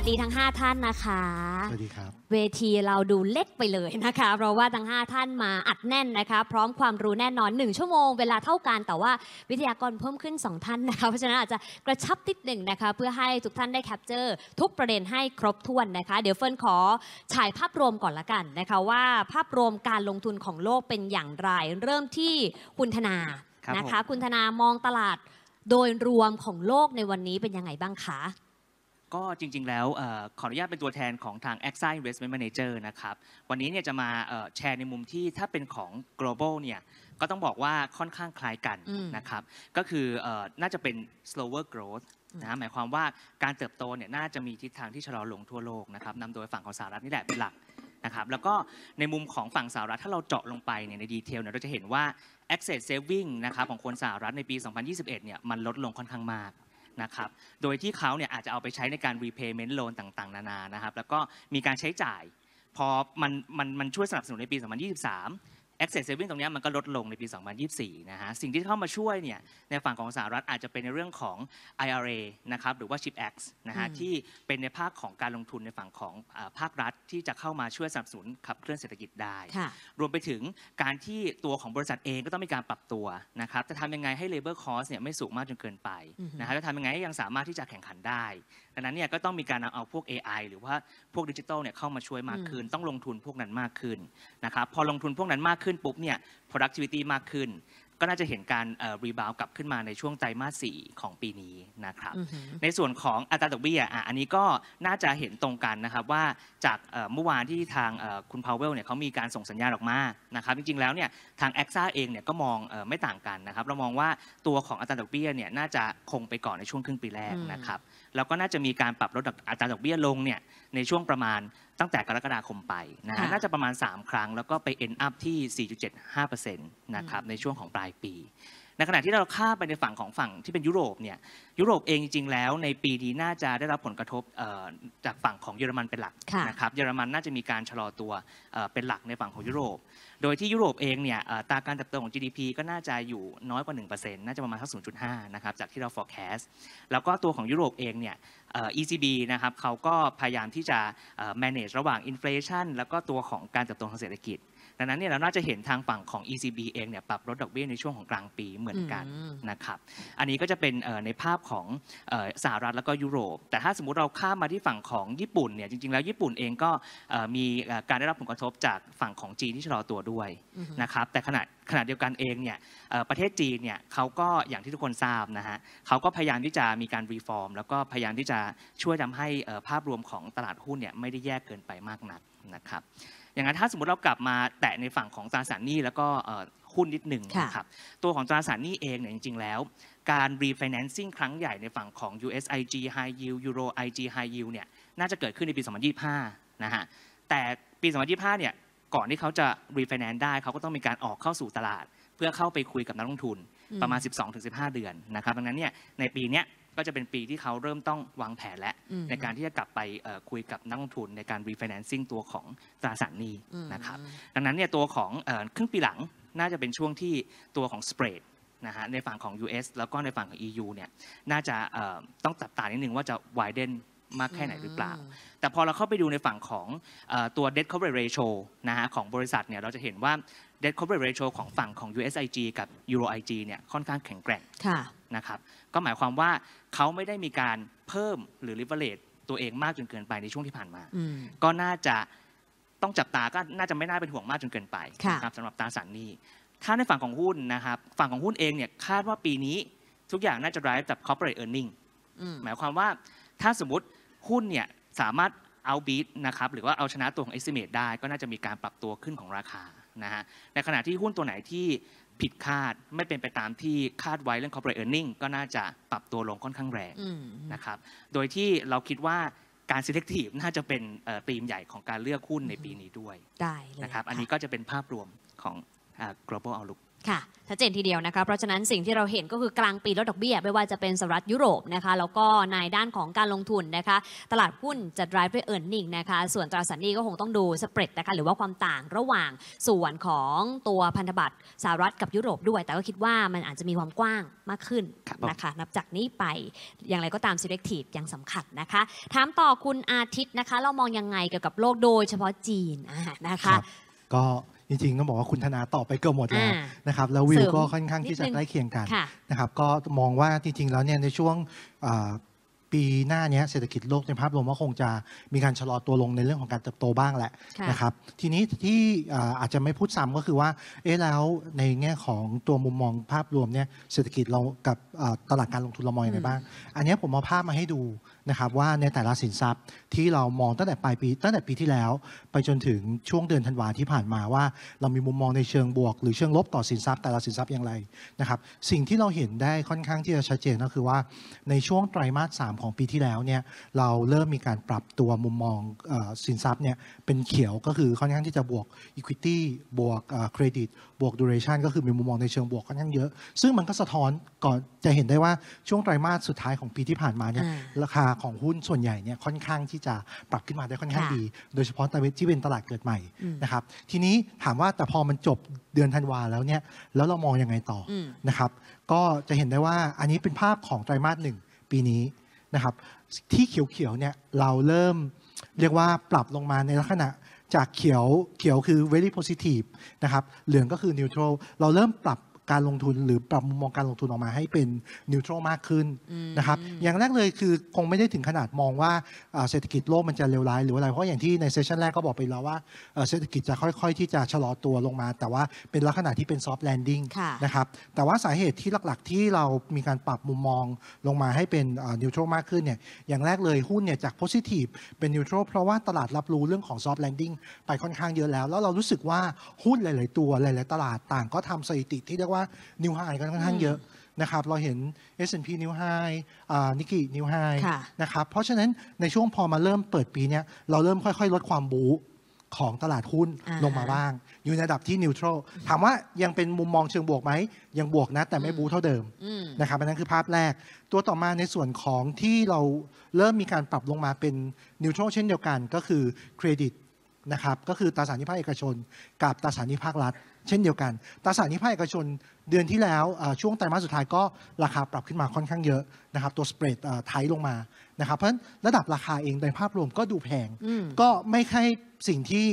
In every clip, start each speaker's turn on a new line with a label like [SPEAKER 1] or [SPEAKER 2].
[SPEAKER 1] วัสดีทั้ง 5 ท่านนะคะสวัสดีครับเวทีเราดูเล็กไปเลยนะคะเพราะว่าทั้ง 5 ท่านมาอัดแน่นนะคะพร้อมความรู้แน่นอน 1 ชั่วโมงเวลาเท่ากันแต่ว่าวิทยากรเพิ่มขึ้น 2 ท่านนะคะเพราะฉะนั้นอาจจะกระชับติดหนึ่งนะคะเพื่อให้ทุกท่านได้แคปเจอร์ ทุกประเด็นให้ครบถ้วนนะคะ เดี๋ยวเฟิร์นขอฉายภาพรวมก่อนละกันนะคะว่าภาพรวมการลงทุนของโลกเป็นอย่างไร เริ่มที่คุณธนานะคะ คุณธนามองตลาดโดยรวมของโลกในวันนี้เป็นยังไงบ้างคะ
[SPEAKER 2] ก็จริงๆ แล้วขออนุญาตเป็นตัวแทนของทาง a x i Investment Manager นะครับ วันนี้เนี่ยจะมาแชร์ในมุมที่ถ้าเป็นของ global เนี่ยก็ต้องบอกว่าค่อนข้างคล้ายกันนะครับ ก็คือน่าจะเป็น slower growth นะหมายความว่าการเติบโตเนี่ยน่าจะมีทิศทางที่ชะลอลงทั่วโลกนะครับนำโดยฝั่งของสหรัฐนี่แหละเป็นหลักนะครับแล้วก็ในมุมของฝั่งสหรัฐถ้าเราเจาะลงไปเนี่ยในดีเทลเนี่ยเราจะเห็นว่า access saving นะครับของคนสหรัฐในปี 2021 เนี่ยมันลดลงค่อนข้างมากนะครับ โดยที่เขาเนี่ยอาจจะเอาไปใช้ในการ repayment loan ต่างๆ นานา นะครับ แล้วก็มีการใช้จ่าย พอมันมันมันช่วยสนับสนุนในปี 2023 Access Saving ตรงนี้มันก็ลดลงในปี 2024 นะฮะ สิ่งที่เข้ามาช่วยเนี่ย ในฝั่งของสหรัฐอาจจะเป็นในเรื่องของ IRA นะครับ หรือว่า Chip Act นะฮะ ที่เป็นในภาคของการลงทุนในฝั่งของภาครัฐที่จะเข้ามาช่วยสนับสนุนขับเคลื่อนเศรษฐกิจได้ รวมไปถึงการที่ตัวของบริษัทเองก็ต้องมีการปรับตัวนะครับจะทำยังไงให้ labor cost เนี่ยไม่สูงมากจนเกินไปนะฮะจะทำยังไงให้ยังสามารถที่จะแข่งขันได้ังนั้นเนี่ยก็ต้องมีการเอาพวก AI หรือว่าพวกดิจิทัลเนี่ยเข้ามาช่วยมากขึ้น ต้องลงทุนพวกนั้นมากขึ้นนะครับ พอลงทุนพวกนั้นมากขึ้นปุ๊บเนี่ย productivity มากขึ้น ก็น่าจะเห็นการรีบาวกลับขึ้นมาในช่วงไตรมาสสี่ของปีนี้นะครับ ในส่วนของอัตราดอกเบี้ยออันนี้ก็น่าจะเห็นตรงกันนะครับว่าจากเมื่อวานที่ทางคุณพาวเวลเนี่ยเขามีการส่งสัญญาณออกมานะครับ จริงๆแล้วเนี่ยทางแอคซ่าเองเนี่ยก็มองไม่ต่างกันนะครับ เรามองว่าตัวของอัตราดอกเบี้ยเนี่ยน่าจะคงไปก่อนในช่วงครึ่งปีแรกนะครับเราก็น่าจะมีการปรับลดอัตราดอกเบี้ยลงเนี่ย ในช่วงประมาณตั้งแต่กรกฎาคมไปนะฮะะน่าจะประมาณ 3 ครั้ง แล้วก็ไป end up ที่ 4.75%นะครับ ในช่วงของปลายปีในขณะที่เราข้ามไปในฝั่งของฝั่งที่เป็นยุโรปเนี่ยยุโรปเองจริงๆแล้ว ในปีนี้น่าจะได้รับผลกระทบจากฝั่งของเยอรมันเป็นหลักนะครับเยอรมันน่าจะมีการชะลอตัวเป็นหลักในฝั่งของยุโรป โดยที่ยุโรปเองเนี่ยตาการเติบโตของ GDP ก็น่าจะอยู่น้อยกว่า1%น่าจะประมาณสัก0.5นะครับจากที่เรา forecast แล้วก็ตัวของยุโรปเองเนี่ย ECB นะครับเขาก็พยายามที่จะ manage ระหว่าง inflation แล้วก็ตัวของการเติบโตทางเศรษฐกิจดังนั้นเนี่ยเราน่าจะเห็นทางฝั่งของ ECB เองเนี่ยปรับลดดอกเบี้ยในช่วงของกลางปีเหมือนกันนะครับอันนี้ก็จะเป็นในภาพของสหรัฐแล้วก็ยุโรป แต่ถ้าสมมุติเราข้ามมาที่ฝั่งของญี่ปุ่นเนี่ยจริง ๆแล้วญี่ปุ่นเองก็มีการได้รับผลกระทบจากฝั่งของจีนที่ชะลอตัวด้วยนะครับแต่ขณะขณะเดียวกันเองเนี่ยประเทศจีนเนี่ยเขาก็อย่างที่ทุกคนทราบนะฮะเขาก็พยายามที่จะมีการรีฟอร์ม แล้วก็พยายามที่จะช่วยทำให้ภาพรวมของตลาดหุ้นเนี่ยไม่ได้แย่เกินไปมากนักนะครับอย่างนั้น ถ้าสมมติเรากลับมาแตะในฝั่งของตราสารหนี้แล้วก็หุ้นนิดหนึ่งนะครับตัวของตราสารหนี้เองเนี่ยจริงๆแล้ว การ refinancing ครั้งใหญ่ในฝั่งของ USIG High Yield Euro IG High Yield เนี่ยน่าจะเกิดขึ้นในปี 2025 นะฮะ แต่ปี 2025 เนี่ย ก่อนที่เขาจะ refinance ได้ เขาก็ต้องมีการออกเข้าสู่ตลาด เพื่อเข้าไปคุยกับนักลงทุนประมาณ 12-15 เดือนนะครับดังนั้นเนี่ยในปีเนี้ยก็จะเป็นปีที่เขาเริ่มต้องวางแผนแล้วในการที่จะกลับไปคุยกับนักลงทุนในการ refinancing ตัวของตราสารหนี้นะครับ ดังนั้นเนี่ยตัวของครึ่งปีหลังน่าจะเป็นช่วงที่ตัวของสเปรดนะฮะในฝั่งของ US แล้วก็ในฝั่งของ EU เนี่ยน่าจะต้องตับตานิดนึงว่าจะ widen มากแค่ไหนหรือเปล่าแต่พอเราเข้าไปดูในฝั่งของตัว debt coverage ratio นะฮะของบริษัทเนี่ยเราจะเห็นว่า debt coverage ratio ของฝั่งของ USIG กับ EuroIG เนี่ยค่อนข้างแข็งแกร่งนะครับก็หมายความว่าเขาไม่ได้มีการเพิ่มหรือริเวเลตตัวเองมากจนเกินไปในช่วงที่ผ่านมา ก็น่าจะต้องจับตาก็น่าจะไม่น่าเป็นห่วงมากจนเกินไปนะครับสำหรับตราสารนี้ ถ้าในฝั่งของหุ้นนะครับ ฝั่งของหุ้นเองเนี่ยคาดว่าปีนี้ ทุกอย่างน่าจะร้า e จาก corporate earning หมายความว่าถ้าสมมติหุ้นเนี่ยสามารถเอาบีทนะครับหรือว่าเอาชนะตัวของ estimate ได้ก็น่าจะมีการปรับตัวขึ้นของราคานะฮะ ในขณะที่หุ้นตัวไหนที่ผิดคาดไม่เป็นไปตามที่คาดไว้เรื่อง corporate earning ก็น่าจะปรับตัวลงค่อนข้างแรงนะครับ โดยที่เราคิดว่าการ selective น่าจะเป็นธีมใหญ่ของการเลือกหุ้นในปีนี้ด้วยได้นะครับอันนี้ก็จะเป็นภาพรวมของ global outlook
[SPEAKER 1] ค่ะชัดเจนทีเดียวนะคะ เพราะฉะนั้นสิ่งที่เราเห็นก็คือกลางปีลดดอกเบี้ยไม่ว่าจะเป็นสหรัฐยุโรปนะคะแล้วก็ในด้านของการลงทุนนะคะ ตลาดหุ้นจะด i v e ไปเอิร์นนิ่งนะคะส่วนตราสารนี้ก็คงต้องดูสเปรดนะคะหรือว่าความต่างระหว่างส่วนของตัวพันธบัตรสหรัฐกับยุโรปด้วย แต่ก็คิดว่ามันอาจจะมีความกว้างมากขึ้นนะคะนับจากนี้ไปอย่างไรก็ตาม selective ยังสำคัญนะคะถามต่อคุณอาทิตย์นะคะ เรามองยังไงเกี่ยวกับโลกโดย เฉพาะจีนนะคะ
[SPEAKER 3] ก็จริงๆต้องบอกว่าคุณธนาตอบไปเกือบหมดแล้วนะครับ แล้ววิวก็ค่อนข้างที่จะใกล้เคียงกันนะครับก็มองว่าจริงๆแล้วเนี่ยในช่วงปีหน้านี้เศรษฐกิจโลกในภาพรวมก็คงจะมีการชะลอตัวลงในเรื่องของการเติบโตบ้างแหละนะครับทีนี้ที่อาจจะไม่พูดซ้ำก็คือว่าเอ๊ะแล้วในแง่ของตัวมุมมองภาพรวมเนี่ยเศรษฐกิจเรากับตลาดการลงทุนเรามองยางไรบ้าง อันนี้ผมเอาภาพมาให้ดูนะครับว่าในแต่ละสินทรัพย์ที่เรามองตั้งแต่ปลายปีตั้งแต่ปีที่แล้ว ไปจนถึงช่วงเดือนธันวาที่ผ่านมาว่า เรามีมุมมองในเชิงบวกหรือเชิงลบต่อสินทรัพย์ แต่ละสินทรัพย์อย่างไรนะครับสิ่งที่เราเห็นได้ค่อนข้างที่จะชัดเจนก็คือว่าในช่วงไตรมาส3ของปีที่แล้วเนี่ยเราเริ่มมีการปรับตัวมุมมองสินทรัพย์เนี่ยเป็นเขียวก็คือค่อนข้างที่จะบวก Equity บวกเครดิตบวก Duration ก็คือมีมุมมองในเชิงบวกค่อนข้างเยอะซึ่งมันก็สะท้อนก่อนจะเห็นได้ว่าช่วงไตรมาสสุดท้ายของปีที่ผ่านมาเนี่ยราคาของหุ้นส่วนใหญ่เนี่ยค่อนข้างที่ที่จะปรับขึ้นมาได้ค่อนข้างดี โดยเฉพาะตลาดที่เป็นตลาดเกิดใหม่นะครับทีนี้ถามว่าแต่พอมันจบเดือนธันวาแล้วเนี่ยแล้วเรามองยังไงต่อนะครับ ก็จะเห็นได้ว่าอันนี้เป็นภาพของไตรมาสหนึ่งปีนี้นะครับที่เขียวๆเนี่ยเราเริ่มเรียกว่าปรับลงมาในลักษณะจากเขียวเขียวคือ very positive นะครับเหลืองก็คือ neutral เราเริ่มปรับการลงทุนหรือปรับมุมมองการลงทุนออกมาให้เป็นนิวทรัลมากขึ้นนะครับอย่างแรกเลยคือคงไม่ได้ถึงขนาดมองว่าเศรษฐกิจโลกมันจะเลวร้ายหรืออะไร เพราะอย่างที่ในเซสชันแรกก็บอกไปแล้วว่าเศรษฐกิจจะค่อย ๆ ที่จะชะลอตัวลงมา แต่ว่าเป็นลักษณะที่เป็นซอฟต์แลนดิ้งนะครับแต่ว่าสาเหตุที่หลักๆที่เรามีการปรับมุมมองลงมาให้เป็นนิวทรัลมากขึ้นเนี่ยอย่างแรกเลยหุ้นเนี่ยจากโพซิทีฟเป็นนิวทรัลเพราะว่าตลาดรับรู้เรื่องของซอฟต์แลนดิ้งไปค่อนข้างเยอะแล้วแล้วเรารู้สึกว่าหุ้นหลาย ๆ ตัวหลายๆตลาดต่างก็ทำสถิติที่เรียกว่าว่านิวไฮก็ค่อนข้างเยอะนะครับเราเห็น S&P นิวไฮนิกกี้นิวไฮนะครับเพราะฉะนั้นในช่วงพอมาเริ่มเปิดปีเนี้เราเริ่มค่อยๆ ลดความบูของตลาดหุ้นลงมาบ้าง อยู่ในระดับที่นิวทรัลถามว่ายังเป็นมุมมองเชิงบวกไหมยังบวกนะแต่ไม่บูเท่าเดิมนะครับอันนั้นคือภาพแรกตัวต่อมาในส่วนของที่เราเริ่มมีการปรับลงมาเป็นนิวทรัลเช่นเดียวกันก็คือเครดิตนะครับก็คือตราสารหนี้ภาคเอกชน กับตราสารหนี้ภาครัฐเช่นเดียวกันตราสารนี้ภาคเอกชนเดือนที่แล้วช่วงไตรมาสสุดท้ายก็ราคาปรับขึ้นมาค่อนข้างเยอะนะครับ ตัวสเปรดไทยลงมา นะครับ เพราะฉะนั้นระดับราคาเองในภาพรวมก็ดูแพง ก็ไม่ใช่สิ่งที่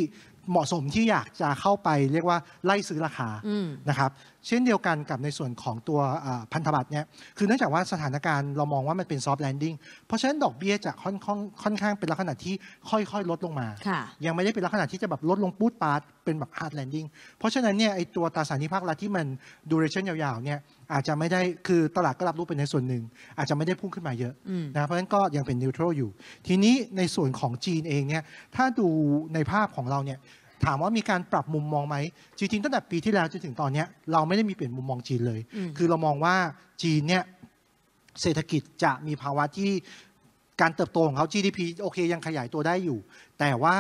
[SPEAKER 3] เหมาะสมที่อยากจะเข้าไปเรียกว่าไล่ซื้อราคา นะครับเช่นเดียวกันกับในส่วนของตัวพันธบัตรเนี่ย คือเนื่องจากว่าสถานการณ์ เรามองว่ามันเป็นซอฟต์แลนดิ้ง เพราะฉะนั้นดอกเบี้ยจะค่อนข้างค่อนข้างเป็นลักษณะที่ค่อยๆ ลดลงมา ยังไม่ได้เป็นลักษณะที่จะแบบลดลงปูดปาดเป็นแบบฮาร์ดแลนดิ้ง เพราะฉะนั้นเนี่ยไอตัวตราสารหนี้ภาครัฐที่มันดูเรชั่นยาวๆเนี่ยอาจจะไม่ได้ คือตลาดก็รับรู้เป็นในส่วนหนึ่งอาจจะไม่ได้พุ่งขึ้นมาเยอะนะ เพราะฉะนั้นก็ยังเป็นนิวทรัลอยู่ ทีนี้ในส่วนของจีนเองเนี่ยถ้าดูในภาพของเราเนี่ยถามว่ามีการปรับมุมมองไหม จริงๆ ตั้งแต่ปีที่แล้วจนถึงตอนนี้เราไม่ได้มีเปลี่ยนมุมมองจีนเลย คือเรามองว่าจีนเนี่ยเศรษฐกิจจะมีภาวะที่การเติบโตของเขา GDP โอเคยังขยายตัวได้อยู่ แต่ว่า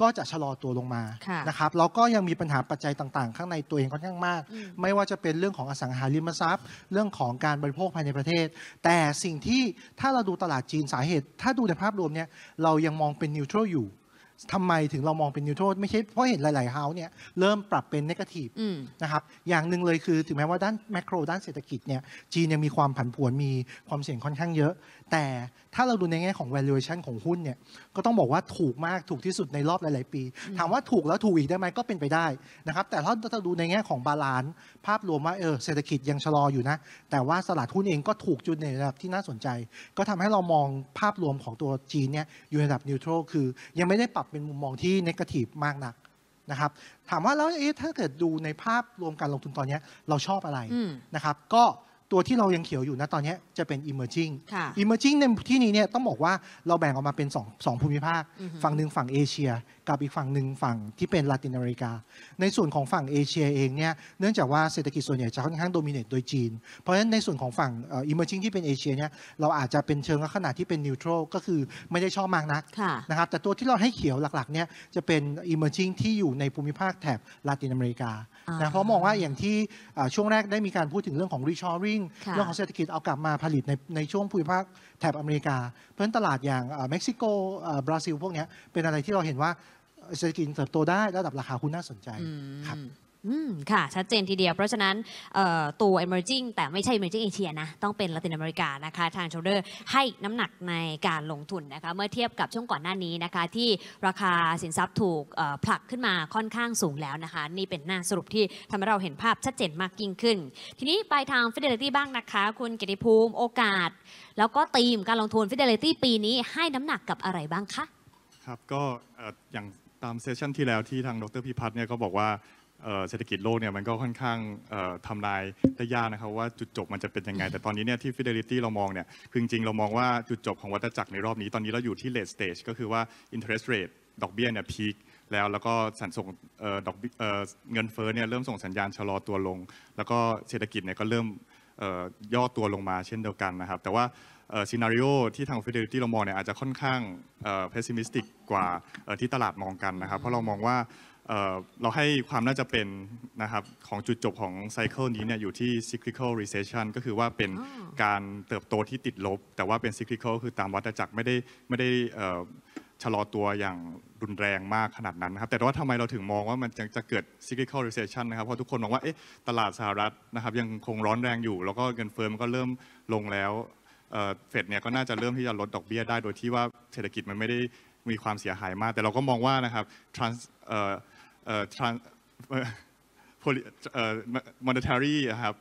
[SPEAKER 3] ก็จะชะลอตัวลงมา นะครับ แล้วก็ยังมีปัญหาปัจจัยต่างๆ ข้างในตัวเองค่อนข้างมาก ไม่ว่าจะเป็นเรื่องของอสังหาริมทรัพย์ เรื่องของการบริโภคภายในประเทศ แต่สิ่งที่ถ้าเราดูตลาดจีนสาเหตุ ถ้าดูในภาพรวมเนี่ยเรายังมองเป็นนิวทรัลอยู่ทำไมถึงเรามองเป็นนิวโตรไม่ใช่เพราะเห็นหลาย ๆเฮาส์เนี่ยเริ่มปรับเป็นนกาทีฟนะครับอย่างหนึ่งเลยคือถึงแม้ว่าด้านแมกโรด้านเศรษฐกิจเนี่ยจีนยังมีความผันผวนมีความเสี่ยงค่อนข้างเยอะแต่ถ้าเราดูในแง่ของ valuation ของหุ้นเนี่ยก็ต้องบอกว่าถูกมากถูกที่สุดในรอบหลาย ๆ ปี ถามว่าถูกแล้วถูกอีกได้ไหมก็เป็นไปได้นะครับแต่ถ้าเราดูในแง่ของบาลานซ์ภาพรวมว่าเออเศรษฐกิจยังชะลออยู่นะ แต่ว่าตลาดหุ้นเองก็ถูกจุดในระดับที่น่าสนใจ ก็ทำให้เรามองภาพรวมของตัวจีนเนี่ยอยู่ในระดับนิวโตรคือยังไม่ได้ปรับเป็นมุมมองที่นก t ที e มากนักนะครับถามว่าแล้วเอ๊ะถ้าเกิดดูในภาพรวมการลงทุนตอนนี้เราชอบอะไรนะครับ ก็ตัวที่เรายังเขียวอยู่นะตอนนี้จะเป็น emerging emerging ในที่นี้เนี่ยต้องบอกว่าเราแบ่งออกมาเป็น2งภูมิภาคฝั่งหนึ่งฝั่งเอเชียกับอีกฝั่งหนึ่งฝั่งที่เป็นลาตินอเมริกา ในส่วนของฝั่งเอเชียเองเนี่ยเนื่องจากว่าเศรษฐกิจส่วนใหญ่จะค่อนข้างโดมิเนตโดยจีน เพราะฉะนั้นในส่วนของฝั่ง emerging ที่เป็นเอเชียเนี่ยเราอาจจะเป็นเชิงลนาดที่เป็น neutral ก็คือไม่ได้ชอบมากนักนะครับแต่ตัวที่เราให้เขียวหลักๆเนี่ยจะเป็น emerging ที่อยู่ในภูมิภาคแถบลาตินอเมริกานะเพราะมองว่าอย่างที่ช่วงแรกได้มีการพูดถึงเรื่องของ reshoring เรื่องของเศรษฐกิจเอากลับมาผลิตในในช่วงภูมิภาคแถบอเมริกา เพราะฉะนั้นตลาดอย่างเม็กซิโกบราซิล พวกนี้เป็นอะไรที่เราเห็นว่าเศรษฐกิจเติบโตได้ ระดับราคาหุ้นน่าสนใจครับ
[SPEAKER 1] อืม ค่ะ ชัดเจนทีเดียว เพราะฉะนั้นตัว emerging แต่ไม่ใช่ emerging Asia นะ ต้องเป็นละตินอเมริกานะคะ ทางโชเดอร์ให้น้ำหนักในการลงทุนนะคะ เมื่อเทียบกับช่วงก่อนหน้านี้นะคะ ที่ราคาสินทรัพย์ถูกผลักขึ้นมาค่อนข้างสูงแล้วนะคะ นี่เป็นหน้าสรุปที่ทำให้เราเห็นภาพชัดเจนมากยิ่งขึ้น ทีนี้ไปทาง Fidelity บ้างนะคะ คุณกิติภูมิโอกาส แล้วก็ตีมการลงทุน Fidelity ปีนี้ให้น้ำหนักกับอะไรบ้างคะ
[SPEAKER 4] ครับก็อย่างตามเซสชันที่แล้วที่ทางดรพิพัฒน์เนี่ยก็บอกว่าเศรษฐกิจโลกเนี่ยมันก็ค่อนข้างทำลายได้ยากนะครับว่าจุดจบมันจะเป็นยังไง แต่ตอนนี้เนี่ยที่ฟิเดลิตี้เรามองเนี่ยคือจริงๆเรามองว่าจุดจบของวัฏจักรในรอบนี้ตอนนี้เราอยู่ที่เลดสเตจก็คือว่า interest rate ดอกเบี้ยเนี่ยพีคแล้วแล้วก็สัญส่งดอกเงินเฟ้อเนี่ยเริ่มส่งสัญญาณชะลอตัวลง แล้วก็เศรษฐกิจเนี่ยก็เริ่มย่อตัวลงมาเช่นเดียวกันนะครับแต่ว่าซีนารีโอที่ทางฟิเดลิตี้เรามองเนี่ยอาจจะค่อนข้างเพสซิมิสติกกว่าที่ตลาดมองกันนะครับเพราะเรามองว่าเราให้ความน่าจะเป็นนะครับของจุดจบของไซเคิลนี้เนี่ยอยู่ที่ cyclical recession ก็คือว่าเป็นการเติบโตที่ติดลบ แต่ว่าเป็น cyclical คือตามวัฏจักรไม่ได้ไม่ได้ชะลอตัวอย่างรุนแรงมากขนาดนั้นนะครับแต่ว่าทำไมเราถึงมองว่ามันจะจะเกิด cyclical recession นะครับ เพราะทุกคนมองว่าเอ๊ะตลาดสหรัฐนะครับยังคงร้อนแรงอยู่ แล้วก็เงินเฟ้อมันก็เริ่มลงแล้วเฟดเนี่ยก็น่าจะเริ่มที่จะลดดอกเบี้ยได้ โดยที่ว่าเศรษฐกิจมันไม่ได้มีความเสียหายมาก แต่เราก็มองว่านะครับ trans m o n e ต a รีนะครับ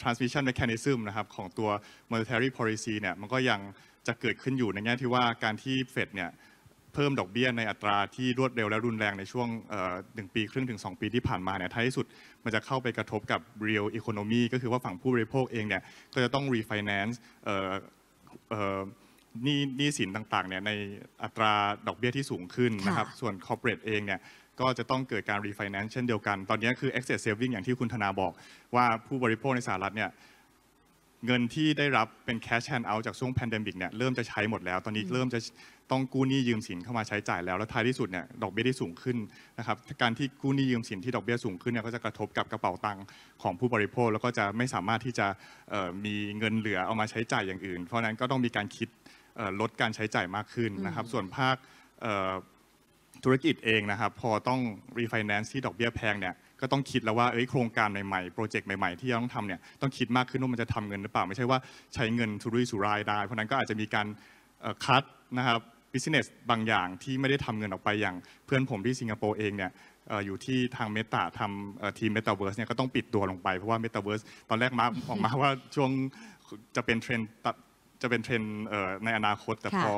[SPEAKER 4] t r a n s m i s s i นแมค c h a n i s นะครับของตัว m o n e ต a รีพอลิซีเนี่ยมันก็ยังจะเกิดขึ้นอยู่ในแง่ที่ว่าการที่เฟดเนี่ยเพิ่มดอกเบี้ยในอัตราที่รวดเร็วและรุนแรงในช่วงหนึ่งปีครึ่งถึง 2 ปีที่ผ่านมาเนี่ยท้ายที่สุดมันจะเข้าไปกระทบกับ real economy ก็คือว่าฝั่งผู้บริโภคเองเนี่ยก็จะต้อง refinance นซ์หนี้สินต่างๆเนี่ยในอัตราดอกเบี้ยที่สูงขึ้นนะครับส่วน corporate เองเนี่ยก็จะต้องเกิดการรีไฟแนนซ์เช่นเดียวกัน ตอนนี้คือ excess saving อย่างที่คุณธนาบอกว่าผู้บริโภคในสหรัฐเนี่ยเงินที่ได้รับเป็น cash hand out จากช่วงแพนเดมิกเนี่ยเริ่มจะใช้หมดแล้ว ตอนนี้เริ่มจะต้องกู้หนี้ยืมสินเข้ามาใช้จ่ายแล้ว แล้วท้ายที่สุดเนี่ยดอกเบี้ยที่สูงขึ้นนะครับการที่กู้หนี้ยืมสินที่ดอกเบี้ยสูงขึ้นเนี่ยก็จะกระทบกับกระเป๋าตังค์ของผู้บริโภคแล้วก็จะไม่สามารถที่จะมีเงินเหลือเอามาใช้จ่ายอย่างอื่น เพราะนั้นก็ต้องมีการคิดลดการใช้จ่ายมากขึ้นนะครับส่วนภาคธุรกิจเองนะครับ พอต้องรีไฟแนนซ์ที่ดอกเบี้ยแพงเนี่ย ก็ต้องคิดแล้วว่าเอ้ยโครงการใหม่ ๆ โปรเจกต์ใหม่ ๆที่ังต้องทำเนี่ย ต้องคิดมากขึ้นว่ามันจะทำเงินหรือเปล่า ไม่ใช่ว่าใช้เงินทุรุ่ยสุรายได้ เพราะนั้นก็อาจจะมีการคัดนะครับบิสเนสบางอย่างที่ไม่ได้ทำเงินออกไปอย่างเพื่อนผมที่สิงคโปร์เองเนี่ยอยู่ที่ทางเมตาทำทีมเมตาเวิร์สเนี่ยก็ต้องปิดตัวลงไปเพราะว่าเมตาเวิร์สตอนแรกมาออกมาว่าช่วงจะเป็นเทรนจะเป็นเทรนในอนาคตแต่พอ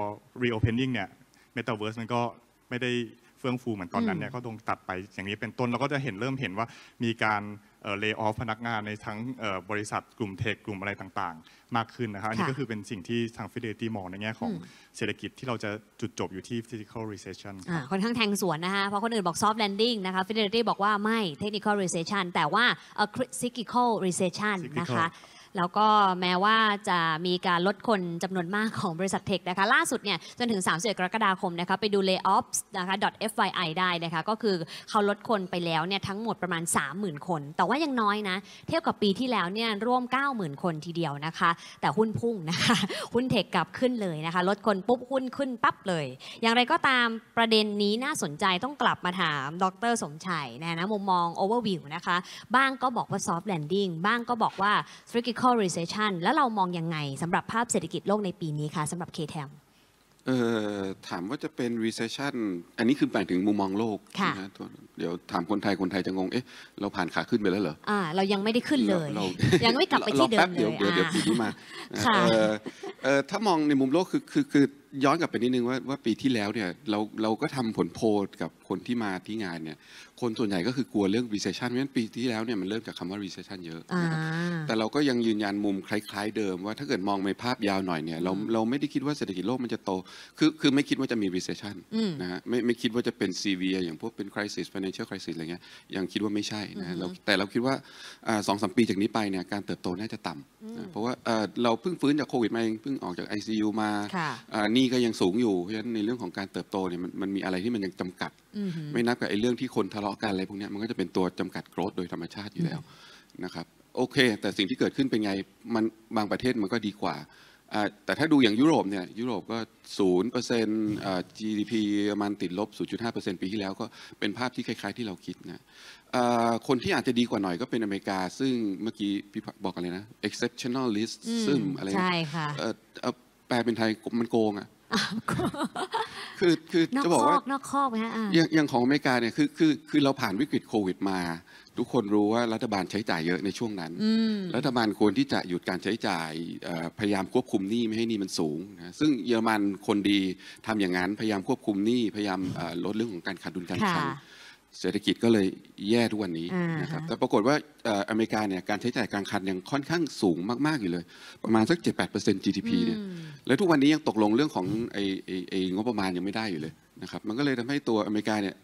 [SPEAKER 4] รโอเพนนิ่งเนี่ยเมตาเวิร์สมันก็ไม่ได้เฟื่องฟูเหมือนตอนนั้นเนี่ยเขาตรงตัดไปอย่างนี้เป็นต้นเราก็จะเห็นเริ่มเห็นว่ามีการเลิกออฟพนักงานในทั้งบริษัทกลุ่มเทคกลุ่มอะไรต่างๆ มากขึ้นนะครับอันนี้ก็คือเป็นสิ่งที่ทางฟิเดตี้มองในแง่ของเศรษฐกิจที่เราจะจุดจบอยู่ที่ physical recession
[SPEAKER 1] ค่อนข้างแทงสวนนะคะ เพราะคนอื่นบอก soft landing นะคะฟิเดตี้บอกว่าไม่ technical recession แต่ว่า cyclical recession นะคะแล้วก็แม้ว่าจะมีการลดคนจำนวนมากของบริษัทเทคนะคะล่าสุดเนี่ยจนถึง3สกรกฎาคมนะคะไปดู layoffs นะคะ .fyi ได้นะคะก็คือเขาลดคนไปแล้วเนี่ยทั้งหมดประมาณ 30,000 คน แต่ว่ายังน้อยนะเทียบกับปีที่แล้วเนี่ยร่วม 90,000 คนทีเดียวนะคะ แต่หุ้นพุ่งนะคะหุ้นเทคกลับขึ้นเลยนะคะ ลดคนปุ๊บหุ้นขึ้นปั๊บเลย อย่างไรก็ตามประเด็นนี้น่าสนใจต้องกลับมาถามดรสมชัยนะนะมุมมอง overview นะคะบ้างก็บอกว่า soft landing บ้างก็บอกว่าธุรก i c cyclical recession แล้วเรามองยังไงสำหรับภาพเศรษฐกิจโลกในปีนี้คะสำหรับ KTM
[SPEAKER 5] เอ่อถามว่าจะเป็น recession อันนี้คือหมายถึงมุมมองโลกะนะตัว เดี๋ยวถามคนไทยคนไทยจะงง เอ๊ะ เราผ่านขาขึ้นไปแล้วเหรอ
[SPEAKER 1] อ่าเรายังไม่ได้ขึ้นเลยเยังไม่กลับไปที่เดิมเลยเดี๋ยว เดี๋ยวปีนี้มาค่ะเอ่อ
[SPEAKER 5] เอ่อถ้ามองในมุมโลกคือคือคือย้อนกลับไปนิดนึงว่าว่าปีที่แล้วเนี่ยเราเราก็ทำผลโพลกับคนที่มาที่งานเนี่ยคนส่วนใหญ่ก็คือกลัวเรื่องรีเซชชันเพราะฉะนั้นปีที่แล้วเนี่ยมันเริ่มจากคำว่ารีเซชชันเยอะแต่เราก็ยังยืนยันมุมคล้าย ๆ เดิมว่าถ้าเกิดมองในภาพยาวหน่อยเนี่ยเราเราไม่ได้คิดว่าเศรษฐกิจโลกมันจะโต คือคือไม่คิดว่าจะมีรีเซชชันนะฮะไม่ไม่คิดว่าจะเป็นซีเวียอย่างพวกเป็นคิส i s i s f i n นเช i a l คริสิสอะไรเงี้ยยังคิดว่าไม่ใช่นะเราแต่เราคิดว่าสองสามปีจากนี้ไปเนี่ยการเติบโตน่าจะต่ำเพราะว่าเราเพิ่งฟื้นจากโควิดมาเองเพิ่งออกจาก ICU มานี่ี้ก็ยังสูงอยู่ เพราะฉะนั้นในเรื่องของการเติบโตเนี่ยมันมันมีอะไรที่มันยังจำกัด ไม่นับกับไอ้เรื่องที่คนทะเลาะกันอะไรพวกนี้มันก็จะเป็นตัวจำกัดโกรธโดยธรรมชาติอยู่แล้วนะครับโอเคแต่สิ่งที่เกิดขึ้นเป็นไง มันบางประเทศมันก็ดีกว่า แต่ถ้าดูอย่างยุโรปเนี่ยยุโรปก็ศูนย์เปอร์เซ็นต์ GDP มันติดลบ 0.5%ปอร์เซ็นปีที่แล้วก็เป็นภาพที่คล้ายๆที่เราคิดนะคนที่อาจจะดีกว่าหน่อยก็เป็นอเมริกาซึ่งเมื่อกี้พี่บอกอะไรนะ e x c e p t i o n a l i s t ซึ่งอะไรใช่ค่ะแปลเป็นไทยมันโกงอะคือคือจะบอกว่า
[SPEAKER 1] นอกคอกไหมฮะอย่างอย่
[SPEAKER 5] างของอเมริกาเนี่ยคือคือคือเราผ่านวิกฤตโควิดมา ทุกคนรู้ว่ารัฐบาลใช้จ่ายเยอะในช่วงนั้น รัฐบาลควรที่จะหยุดการใช้จ่ายพยายามควบคุมหนี้ไม่ให้หนี้มันสูงนะซึ่งเยอรมันคนดีทำอย่างนั้น พยายามควบคุมหนี้พยายามลดเรื่องของการขาดดุลการคลังเศรษฐกิจก็เลยแย่ทุกวันนี้นะครับแต่ปรากฏว่าอเมริกาเนี่ยการใช้จ่ายการคันยังค่อนข้างสูงมากๆ อยู่เลย ประมาณสัก 78% GDP เนี่ยแล้วทุกวันนี้ยังตกลงเรื่องของไอ้ไอ้งบประมาณยังไม่ได้อยู่เลยนะครับมันก็เลยทำให้ตัวอเมริกาเนี่ย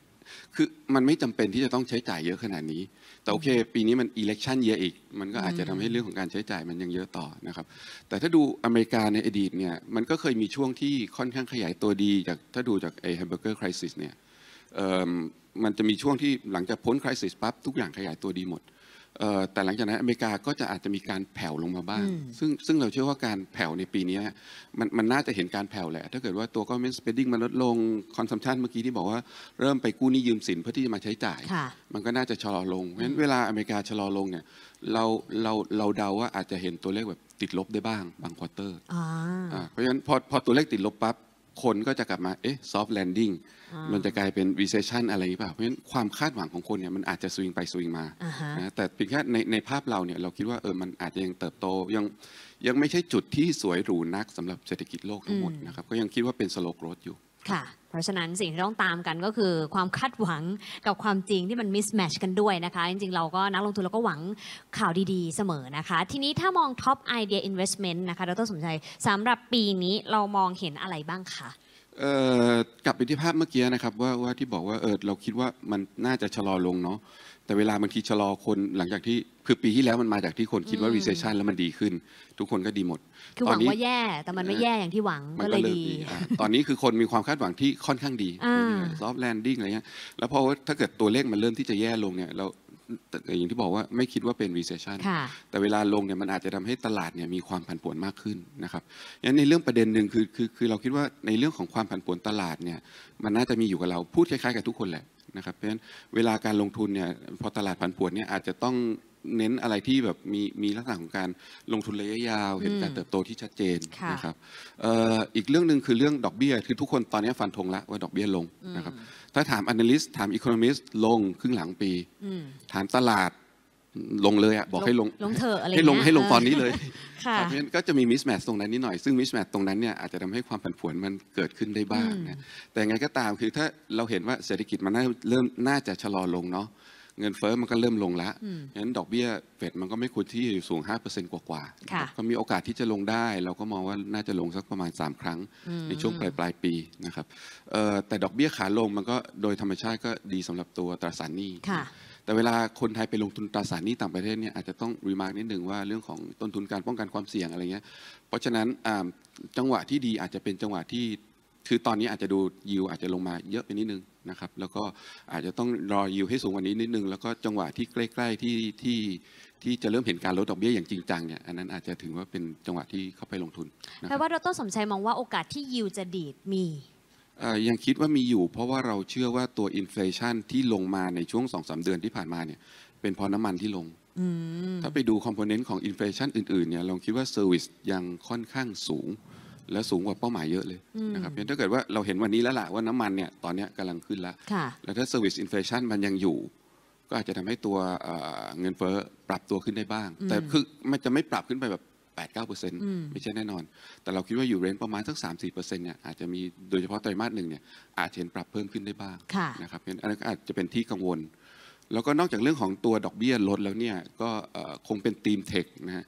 [SPEAKER 5] คือมันไม่จำเป็นที่จะต้องใช้จ่ายเยอะขนาดนี้ แต่โอเคปีนี้มันอิเล็กชันเยอะอีก มันก็อาจจะทำให้เรื่องของการใช้จ่ายมันยังเยอะต่อนะครับแต่ถ้าดูอเมริกาในอดีตเนี่ยมันก็เคยมีช่วงที่ค่อนข้างขยายตัวดีจากถ้าดูจากไอแฮ hamburger ร r i s ิสเนี่ยมันจะมีช่วงที่หลังจากพ้นคริสิสปั๊บทุกอย่างขยายตัวดีหมด แต่หลังจากนั้นอเมริกาก็จะอาจจะมีการแผ่วลงมาบ้าง ซึ่งซึ่งเราเชื่อว่าการแผ่วในปีนี้มันมันน่าจะเห็นการแผ่วแหละ ถ้าเกิดว่าตัว government spending มันลดลง consumption เมื่อกี้ที่บอกว่าเริ่มไปกู้หนี้ยืมสินเพื่อที่จะมาใช้จ่าย มันก็น่าจะชะลอลงเพราะฉะนั้นเวลาอเมริกาชะลอลงเนี่ยเราเราเราเดาว่าอาจจะเห็นตัวเลขแบบติดลบได้บ้าง บางควอเตอร์เพราะฉะนั้นพอพอตัวเลขติดลบปั๊บคนก็จะกลับมา เอ๊ะซอฟต์แลนดิ้งมันจะกลายเป็นวีเซชันอะไรหรือเปล่าเพราะฉะนั้นความคาดหวังของคนเนี่ยมันอาจจะสวิงไปสวิงมานะแต่เพียงแค่ในในภาพเราเนี่ย เราคิดว่าเออ มันอาจจะยังเติบโต ยังยังไม่ใช่จุดที่สวยหรูนักสำหรับเศรษฐกิจโลกทั้งหมดนะครับ ก็ยังคิดว่าเป็นสโลกร r อยู่
[SPEAKER 1] ค่ะเพราะฉะนั้นสิ่งที่ต้องตามกันก็คือความคาดหวังกับความจริงที่มันมิสแมชกันด้วยนะคะ จริงๆเราก็นักลงทุนเราก็หวังข่าวดีๆเสมอนะคะ ทีนี้ถ้ามองท็อปไอเดียอินเวสเมนต์นะคะดรสมชัยสำหรับปีนี้เรามองเห็นอะไรบ้างคะ
[SPEAKER 5] กลับไปที่ภาพเมื่อกี้นะครับ ว่าว่าที่บอกว่าเออเราคิดว่ามันน่าจะชะลอลงเนาะแต่เวลาบางทีชะลอคนหลังจากที่ คือปีที่แล้วมันมาจากที่คนคิดว่า recession แล้วมันดีขึ้น ทุกคนก็ดีหมดคือหวังว่าแ
[SPEAKER 1] ย่แต่มันไม่แย่อย่างที่หวังก็เลยดีต
[SPEAKER 5] อนนี้คือคนมีความคาดหวังที่ค่อนข้างดี soft landing อะไรเงี้ยแล้วพอถ้าเกิดตัวเลขมันเริ่มที่จะแย่ลงเนี่ยเราอย่างที่บอกว่าไม่คิดว่าเป็น recession แต่เวลาลงเนี่ยมันอาจจะทำให้ตลาดเนี่ยมีความผันผวนมากขึ้นนะครับงั้นในเรื่องประเด็นหนึ่งคือคือคือเราคิดว่าในเรื่องของความผันผวนตลาดเนี่ยมันน่าจะมีอยู่กับเราพูดคล้ายๆ กับทุกคนแหละนะครับเพราะฉะนั้นเวลาการลงทุนเนี่ยพอตลาดผันผวนเนี่ยอาจจะต้องเน้นอะไรที่แบบมีมีลักษณะของการลงทุนระยะยาวเห็นการเติบโตที่ชัดเจนนะครับอีกเรื่องหนึ่งคือเรื่องดอกเบี้ย คือทุกคนตอนนี้ฟันธงละว่าดอกเบี้ยลงนะครับถ้าถามอนนลิสต์ถามอโคโนมิสต์ลงครึ่งหลังปีถามตลาดลงเลยอ่ะ บอกให้ลงลงเถ
[SPEAKER 1] อะอะไรให้ลงให้ลงตอนนี้เลยค่ะเพราะฉะ
[SPEAKER 5] นั้นก็จะมีมิสแมทตรงนั้นนิดหน่อยซึ่งมิสแมทตรงนั้นเนี่ยอาจจะทำให้ความผันผวนมันเกิดขึ้นได้บ้างนะแต่ไงก็ตามคือถ้าเราเห็นว่าเศรษฐกิจมันเริ่มน่าจะชะลอลงเนาะเงินเฟ้อมันก็เริ่มลงแล้ะงั้นดอกเบี้ยเฟดมันก็ไม่ควรที่อยู่สูง 5%กว่ากว่าก็มีโอกาสที่จะลงได้เราก็มองว่าน่าจะลงสักประมาณ 3 ครั้ง ในช่วงปลายปลายปีนะครับแต่ดอกเบี้ยขาลงมันก็โดยธรรมชาติก็ดีสำหรับตัวตราสารหนี้แต่เวลาคนไทยไปลงทุนตราสารนี้ต่างประเทศเนี่ยอาจจะต้องรีมาร์กนิดหนึ่งว่าเรื่องของต้นทุนการป้องกันความเสี่ยงอะไรเงี้ยเพราะฉะนั้นจังหวะที่ดีอาจจะเป็นจังหวะที่คือตอนนี้อาจจะดูยิวอาจจะลงมาเยอะไปนิดนึงนะครับ แล้วก็อาจจะต้องรอยิวให้สูงกว่านี้นิดนึงแล้วก็จังหวะที่ใกล้ ๆที่ที่ที่จะเริ่มเห็นการลดดอกเบี้ยอย่างจริงจังเนี่ยอันนั้นอาจจะถึงว่าเป็นจังหวะที่เข้าไปลงทุนแปลว่า
[SPEAKER 1] ดรสมชัยมองว่าโอกาสที่ยิวจะดีดมี
[SPEAKER 5] ยังคิดว่ามีอยู่เพราะว่าเราเชื่อว่าตัวอินฟลชันที่ลงมาในช่วงสองสาเดือนที่ผ่านมาเนี่ยเป็นเพราะน้ำมันที่ลง ถ้าไปดูคอมโพเนนต์ของอินฟลชันอื่นๆเนี่ยเราคิดว่าเซอร์วิสยังค่อนข้างสูง และสูงกว่าเป้าหมายเยอะเลยนะครับเพราะถ้าเกิดว่าเราเห็นวันนี้แล้วล่ะว่าน้ำมันเนี่ยตอนนี้กำลังขึ้นแล้ว แล้วถ้าเซอร์วิสอินฟลชันมันยังอยู่ก็อาจจะทำให้ตัวเงินเฟ้อปรับตัวขึ้นได้บ้าง แต่คือมันจะไม่ปรับขึ้นไปแบบ8-9%ไม่ใช่แน่นอน แต่เราคิดว่าอยู่เรน ประมาณสัก3-4%เนี่ยอาจจะมี โดยเฉพาะไตรมาสหนึ่งเนี่ยอาจจะเห็นปรับเพิ่มขึ้นได้บ้างนะครับอันนั้นอาจจะเป็นที่กังวล แล้วก็นอกจากเรื่องของตัวดอกเบี้ยลดแล้วเนี่ย ก็คงเป็นทีมเทคนะฮะ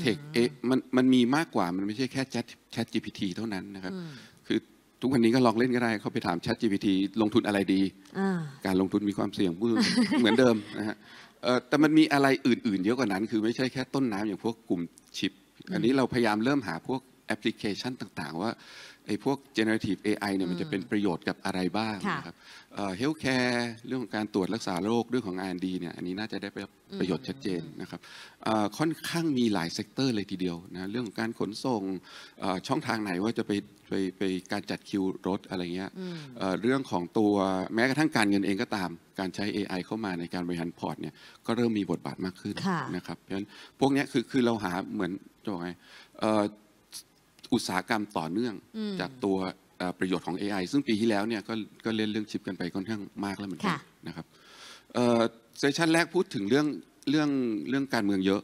[SPEAKER 5] เทคเอมันมันมีมากกว่ามันไม่ใช่แค่แชทแชท GPT เท่านั้นนะครับคือทุกวันนี้ก็ลองเล่นก็ได้เขาไปถามแชท GPT ลงทุนอะไรดีการลงทุนมีความเสี่ยงเหมือนเดิมนะฮะแต่มันมีอะไรอื่นๆ เยอะกว่านั้น คือไม่ใช่แค่ต้นน้ำอย่างพวกกลุ่มชิปอันนี้เราพยายามเริ่มหาพวกแอปพลิเคชันต่างๆว่าไอ้พวก generative AI เนี่ยมันจะเป็นประโยชน์กับอะไรบ้างนะครับเฮลท์แคร์เรื่องของการตรวจรักษาโรคเรื่องของ R&D เนี่ยอันนี้น่าจะได้ประโยชน์ชัดเจนนะครับค่อนข้างมีหลายเซกเตอร์เลยทีเดียวนะเรื่องของการขนส่งช่องทางไหนว่าจะไปไปไปการจัดคิวรถอะไรเงี้ยเรื่องของตัวแม้กระทั่งการเงินเองก็ตาม การใช้ AI เข้ามาในการบริหารพอร์ตเนี่ยก็เริ่มมีบทบาทมากขึ้นนะครับเพราะฉะนั้นพวกนี้คือคือเราหาเหมือนจะบอกไงอุตสาหกรรมต่อเนื่องจากตัวประโยชน์ของ AI ซึ่งปีที่แล้วเนี่ยก็ก็เล่นเรื่องชิปกันไปค่อนข้างมากแล้วเหมือนกันนะครับเซสชันแรกพูดถึงเรื่องเรื่องเรื่องการเมืองเยอะ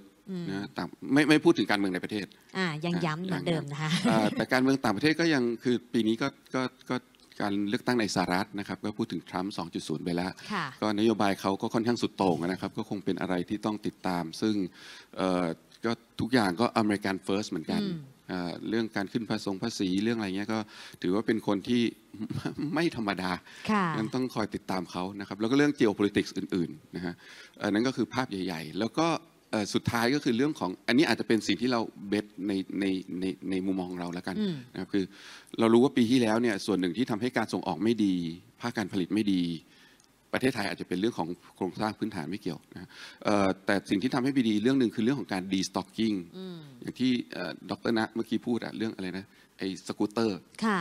[SPEAKER 5] นะต่างไม่ไม่พูดถึงการเมืองในประเทศ
[SPEAKER 1] อ่ายังย้ำเหมือนเดิมนะคะ
[SPEAKER 5] แต่การเมืองต่างประเทศก็ยังคือปีนี้ก็ก็ก็การเลือกตั้งในสหรัฐนะครับ ก็พูดถึงทรัมป์ส2.0 ไปแล้วก็นโยบายเขาก็ค่อนข้างสุดโต่งนะครับก็คงเป็นอะไรที่ต้องติดตาม ซึ่งก็ทุกอย่างก็อเมริกันเฟิร์สเหมือนกันเรื่องการขึ้นภาษงภาษีเรื่องอะไรเงี้ยก็ถือว่าเป็นคนที่ไม่ธรรมดางั้นต้องคอยติดตามเขานะครับแล้วก็เรื่อง geopolitics อื่นๆนะฮะอันนั้นก็คือภาพใหญ่ ๆ แล้วก็สุดท้ายก็คือเรื่องของอันนี้อาจจะเป็นสิ่งที่เราเบสในในในในมุมมองเราแล้วกันนะครับคือเรารู้ว่าปีที่แล้วเนี่ยส่วนหนึ่งที่ทำให้การส่งออกไม่ดีภาคการผลิตไม่ดีประเทศไทยอาจจะเป็นเรื่องของโครงสร้างพื้นฐานไม่เกี่ยวนะแต่สิ่งที่ทำให้บีดีเรื่องหนึ่งคือเรื่องของการดีสต็อกกิ้งอย่างที่ดรณะเมื่อกี้พูดอะเรื่องอะไรนะไอ้สกูตเตอร์ค่ะ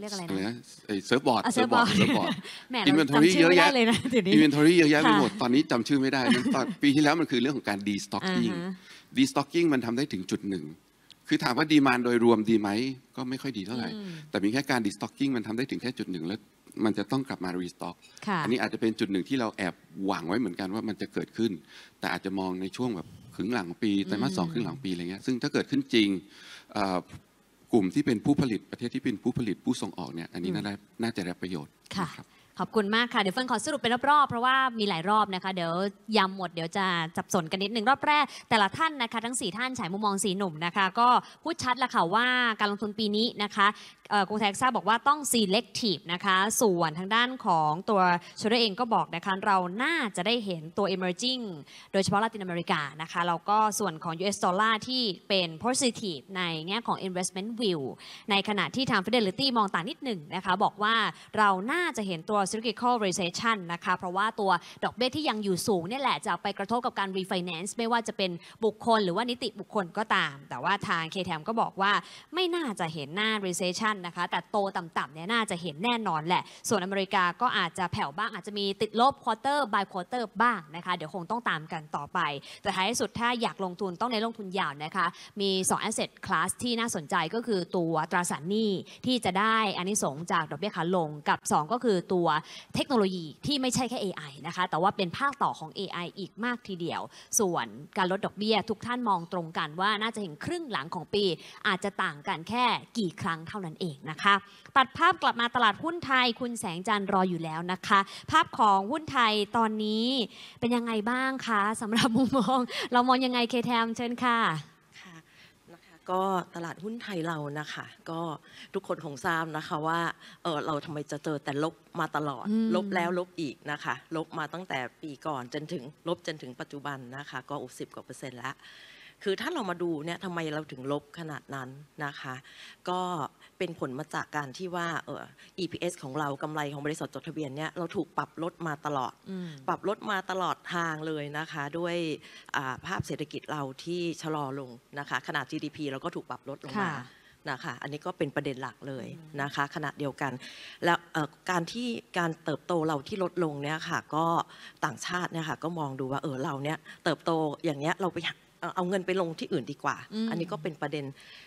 [SPEAKER 5] เรียกอะไรนะไอ้เซิร์ฟบอร์ดเซิร์ฟบอร์ดเซิร์ฟบอร์ด
[SPEAKER 1] อินเวนทอรี่เยอะแยะอินเวนทอรี่เยอะแยะไปหมด
[SPEAKER 5] ตอนนี้จำชื่อไม่ได้ตอนปีที่แล้วมันคือเรื่องของการดีสต็อกกิ้งดีสต็อกกิ้งมันทำได้ถึงจุดหนึ่งคือถามว่าดีมานโดยรวมดีไหมก็ไม่ค่อยดีเท่าไหร่ แต่มีแค่การดีสต็อกกิ้งมันทำได้ถึงแค่จุดหนึ่งแล้วมันจะต้องกลับมารีสต็อกอันนี้อาจจะเป็นจุดหนึ่งที่เราแอบหวังไว้เหมือนกันว่ามันจะเกิดขึ้น แต่อาจจะมองในช่วงแบบครึ่งหลังปีไตรมาสสองครึ่งหลังปีอะไรเงี้ย ซึ่งถ้าเกิดขึ้นจริง กลุ่มที่เป็นผู้ผลิตประเทศที่เป็นผู้ผลิตผู้ส่งออกเนี่ย อันนี้น่าจะได้ประโยชน์ค่ะ
[SPEAKER 1] ขอบคุณมากค่ะ เดี๋ยวเฟิร์นขอสรุปเป็นรอบๆ เพราะว่ามีหลายรอบนะคะ เดี๋ยวย้ำหมดเดี๋ยวจะจับสนกันนิดหนึ่งรอบแรกแต่ละท่านนะคะทั้ง 4 ท่านฉายมุมมองสีหนุ่มนะคะก็พูดชัดละค่ะว่าการลงทุนปีนี้นะคะกรุงเทพซ่าบอกว่าต้อง selective นะคะ ส่วนทางด้านของตัวชดเองก็บอกนะคะเราน่าจะได้เห็นตัว emerging โดยเฉพาะลาตินอเมริกานะคะแล้วก็ส่วนของ US ดอลลาร์ที่เป็น positive ในแง่ของ investment view ในขณะที่ทาง Fidelity มองต่างนิดหนึ่งนะคะบอกว่าเราน่าจะเห็นตัว cyclical recession นะคะเพราะว่าตัวดอกเบี้ยที่ยังอยู่สูงนี่แหละจะไปกระทบกับการ refinance ไม่ว่าจะเป็นบุคคลหรือว่านิติบุคคลก็ตาม แต่ว่าทาง KTM ทมก็บอกว่าไม่น่าจะเห็นหน้า recession นะคะแต่โตต่ำๆเนี่ยน่าจะเห็นแน่นอนแหละ ส่วนอเมริกาก็อาจจะแผ่วบ้างอาจจะมีติดลบควอเตอร์บายควอเตอร์บ้างนะคะ เดี๋ยวคงต้องตามกันต่อไป แต่ท้ายสุดถ้าอยากลงทุนต้องในลงทุนยาวนะคะมี2 asset class ที่น่าสนใจก็คือตัวตราสารหนี้ที่จะได้อันนิสงจากดอกเบี้ยขาลงกับ 2 ก็คือตัวเทคโนโลยีที่ไม่ใช่แค่ AI นะคะแต่ว่าเป็นภาคต่อของ AI อีกมากทีเดียว ส่วนการลดดอกเบี้ยทุกท่านมองตรงกัน ว่าน่าจะเห็นครึ่งหลังของปี อาจจะต่างกันแค่กี่ครั้งเท่านั้นเององนะคะตัดภาพกลับมาตลาดหุ้นไทยคุณแสงจันทร์รออยู่แล้วนะคะ ภาพของหุ้นไทยตอนนี้เป็นยังไงบ้างคะสำหรับมุมมองเรามองยังไงเคแทม เชิญค่ะ ก็ตลาดหุ้นไท
[SPEAKER 6] ยเรานะคะ ก็ทุกคนคงทราบนะคะว่า เออเราทำไมจะเจอแต่ลบมาตลอด ลบแล้วลบอีกนะคะ ลบมาตั้งแต่ปีก่อนจนถึง ลบจนถึงปัจจุบันนะคะ ก็อุสิบกว่าเปอร์เซ็นต์ละ คือถ้าเรามาดูเนี่ยทำไมเราถึงลบขนาดนั้นนะคะ ก็เป็นผลมาจากการที่ว่าเออ EPS ของเรากำไรของบริษัทจดทะเบียนเนี่ยเราถูกปรับลดมาตลอดปรับลดมาตลอดทางเลยนะคะด้วยภาพเศรษฐกิจเราที่ชะลอลงนะคะ ขนาด GDP เราก็ถูกปรับลดลงมานะคะ อันนี้ก็เป็นประเด็นหลักเลยนะคะ ขณะเดียวกัน แล้วการที่การเติบโตเราที่ลดลงเนี่ยค่ะก็ต่างชาติเนี่ยค่ะก็มองดูว่าเออเราเนี่ยเติบโตอย่างเงี้ยเราไปเอาเงินไปลงที่อื่นดีกว่า อันนี้ก็เป็นประเด็น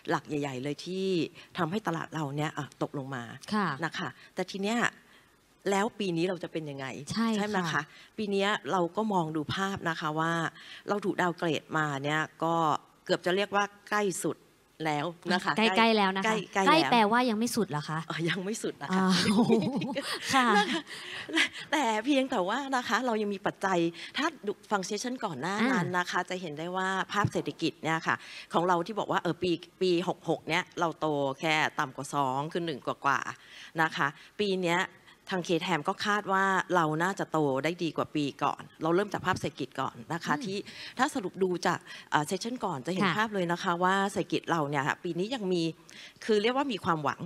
[SPEAKER 6] หลักใหญ่ ๆ เลยที่ทำให้ตลาดเราเนี่ยตกลงมาะนะคะ แต่ทีเนี้ยแล้วปีนี้เราจะเป็นยังไง ใช่ใช่ไหมคะ ปีนี้เราก็มองดูภาพนะคะว่า เราถูกดาวเกรดมาเนี่ยก็เกือบจะเรียกว่าใกล้สุดแล้วนะคะ ใกล้ๆแล้วนะคะใกล้แปลว่ายังไม่สุดเหรอคะยังไม่สุดนะคะค่ะ แต่เพียงแต่ว่านะคะ เรายังมีปัจจัยถ้าฟังเซสชันก่อนหน้านั้นนะคะ จะเห็นได้ว่าภาพเศรษฐกิจเนี่ยค่ะของเราที่บอกว่าเออปีปี 66เนี่ย เราโตแค่ต่ำกว่า 2 คือ 1 กว่ากว่านะคะ ปีเนี้ยทางเคแทมก็คาดว่าเราน่าจะโตได้ดีกว่าปีก่อน เราเริ่มจากภาพเศรษฐกิจก่อนนะคะที่ถ้าสรุปดูจากเซสชันก่อนจะเห็นภาพเลยนะคะว่าเศรษฐกิจเราเนี่ยปีนี้ยังมีคือเรียกว่ามีความหวัง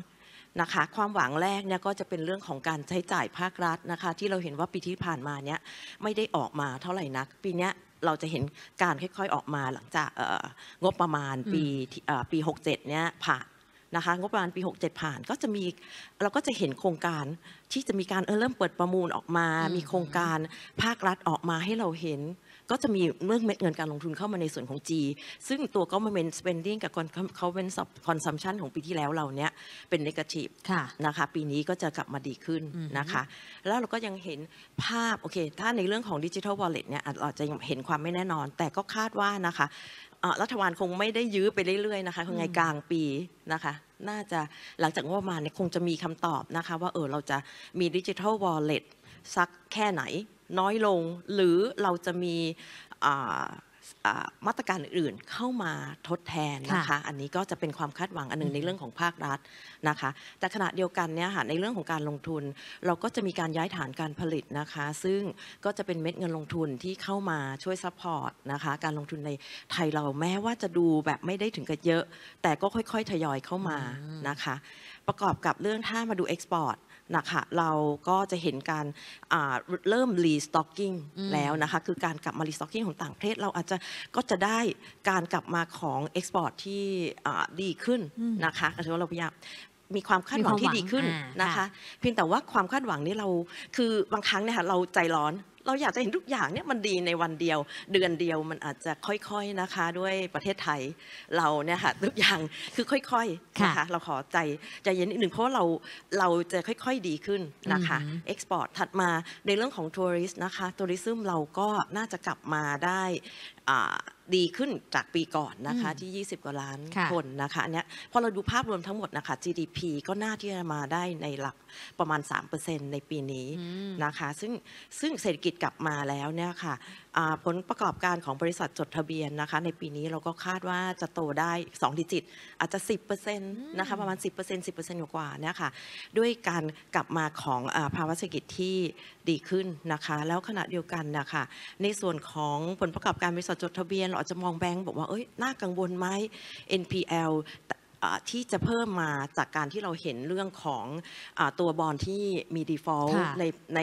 [SPEAKER 6] นะคะ ความหวังแรกเนี่ยก็จะเป็นเรื่องของการใช้จ่ายภาครัฐนะคะ ที่เราเห็นว่าปีที่ผ่านมาเนี่ยไม่ได้ออกมาเท่าไหร่นัก ปีนี้เราจะเห็นการค่อยๆออกมาหลังจากงบประมาณปีปี67เนี่ยผ่านนะคะงบประมาณปี 67 ผ่านก็จะมีเราก็จะเห็นโครงการที่จะมีการเออเริ่มเปิดประมูลออกมา มีโครงการภาครัฐออกมาให้เราเห็น ก็จะมีเรื่องเม็ดเงินการลงทุนเข้ามาในส่วนของ G ซึ่งตัวก็มาเป็น spending กับ g o v e r m t consumption ของปีที่แล้วเราเนี้ยเป็น negative นะคะ ปีนี้ก็จะกลับมาดีขึ้นนะคะ แล้วเราก็ยังเห็นภาพโอเค ถ้าในเรื่องของ digital wallet เนี่ยอาจจะยังเห็นความไม่แน่นอน แต่ก็คาดว่านะคะรัฐบาลคงไม่ได้ยื้อไปเรื่อยๆนะคะคงไงกลางปีนะคะ น่าจะหลังจากงบประมาณเนี่ยคงจะมีคำตอบนะคะ ว่าเออเราจะมีดิจิทัลวอลเล็ตสักแค่ไหนน้อยลง หรือเราจะมีมาตรการอื่นเข้ามาทดแทนนะคะอันนี้ก็จะเป็นความคาดหวังอันนึงในเรื่องของภาครัฐนะคะแต่ขณะเดียวกันเนี่ยค่ะในเรื่องของการลงทุนเราก็จะมีการย้ายฐานการผลิตนะคะซึ่งก็จะเป็นเม็ดเงินลงทุนที่เข้ามาช่วยซัพพอร์ตนะคะการลงทุนในไทยเราแม้ว่าจะดูแบบไม่ได้ถึงกับเยอะ แต่ก็ค่อยๆทยอยเข้ามานะคะ ประกอบกับเรื่องถ้ามาดูเอ็กซ์พอร์ตนะคะเราก็จะเห็นการเริ่มรีสต็อกกิ้งแล้วนะคะคือการกลับมารีสต็อกกิ้งของต่างประเทศเราอาจจะก็จะได้การกลับมาของเอ็กซ์พอร์ตที่ดีขึ้นนะคะถือว่าเราพยายามมีความคาดหวังที่ดีขึ้นนะคะเพียงแต่ว่าความคาดหวังนี้เราคือบางครั้งเนี่ยค่ะเราใจร้อนเราอยากจะเห็นทุกอย่างเนี่ยมันดีในวันเดียว เดือนเดียวมันอาจจะค่อยๆนะคะด้วยประเทศไทยเราเนี่ยค่ะทุกอย่างคือค่อยๆนะคะเราขอใจใจเย็นนิดหนึ่ง เพราะว่าเราเราจะค่อยๆดีขึ้นนะคะเอ็กซ์พอร์ตถัดมาในเรื่องของทัวริสต์นะคะทัวริซึมเราก็น่าจะกลับมาได้อ่าดีขึ้นจากปีก่อนนะคะ ที่ 20 กว่าล้านคนนะคะอันนี้พอเราดูภาพรวมทั้งหมดนะคะ GDP ก็น่าที่จะมาได้ในหลักประมาณ 3%ในปีนี้นะคะ ซึ่งซึ่งเศรษฐกิจกลับมาแล้วเนี่ยค่ะผลประกอบการของบริษัทจดทะเบียนนะคะในปีนี้เราก็คาดว่าจะโตได้ 2 ดิจิต อาจจะ 10%นนะคะประมาณ 10% 10%กว่าเนี่ยค่ะด้วยการกลับมาของภาวะเศรษฐกิจที่ดีขึ้นนะคะแล้วขณะเดียวกันนะคะในส่วนของผลประกอบการบริษัทจดทะเบียน เราอาจจะมองแบงก์บอกว่าเอ้ยน่ากังวลไหม NPL ที่จะเพิ่มมาจากการที่เราเห็นเรื่องของอตัวบอลที่มีดีฟอลต์ในใน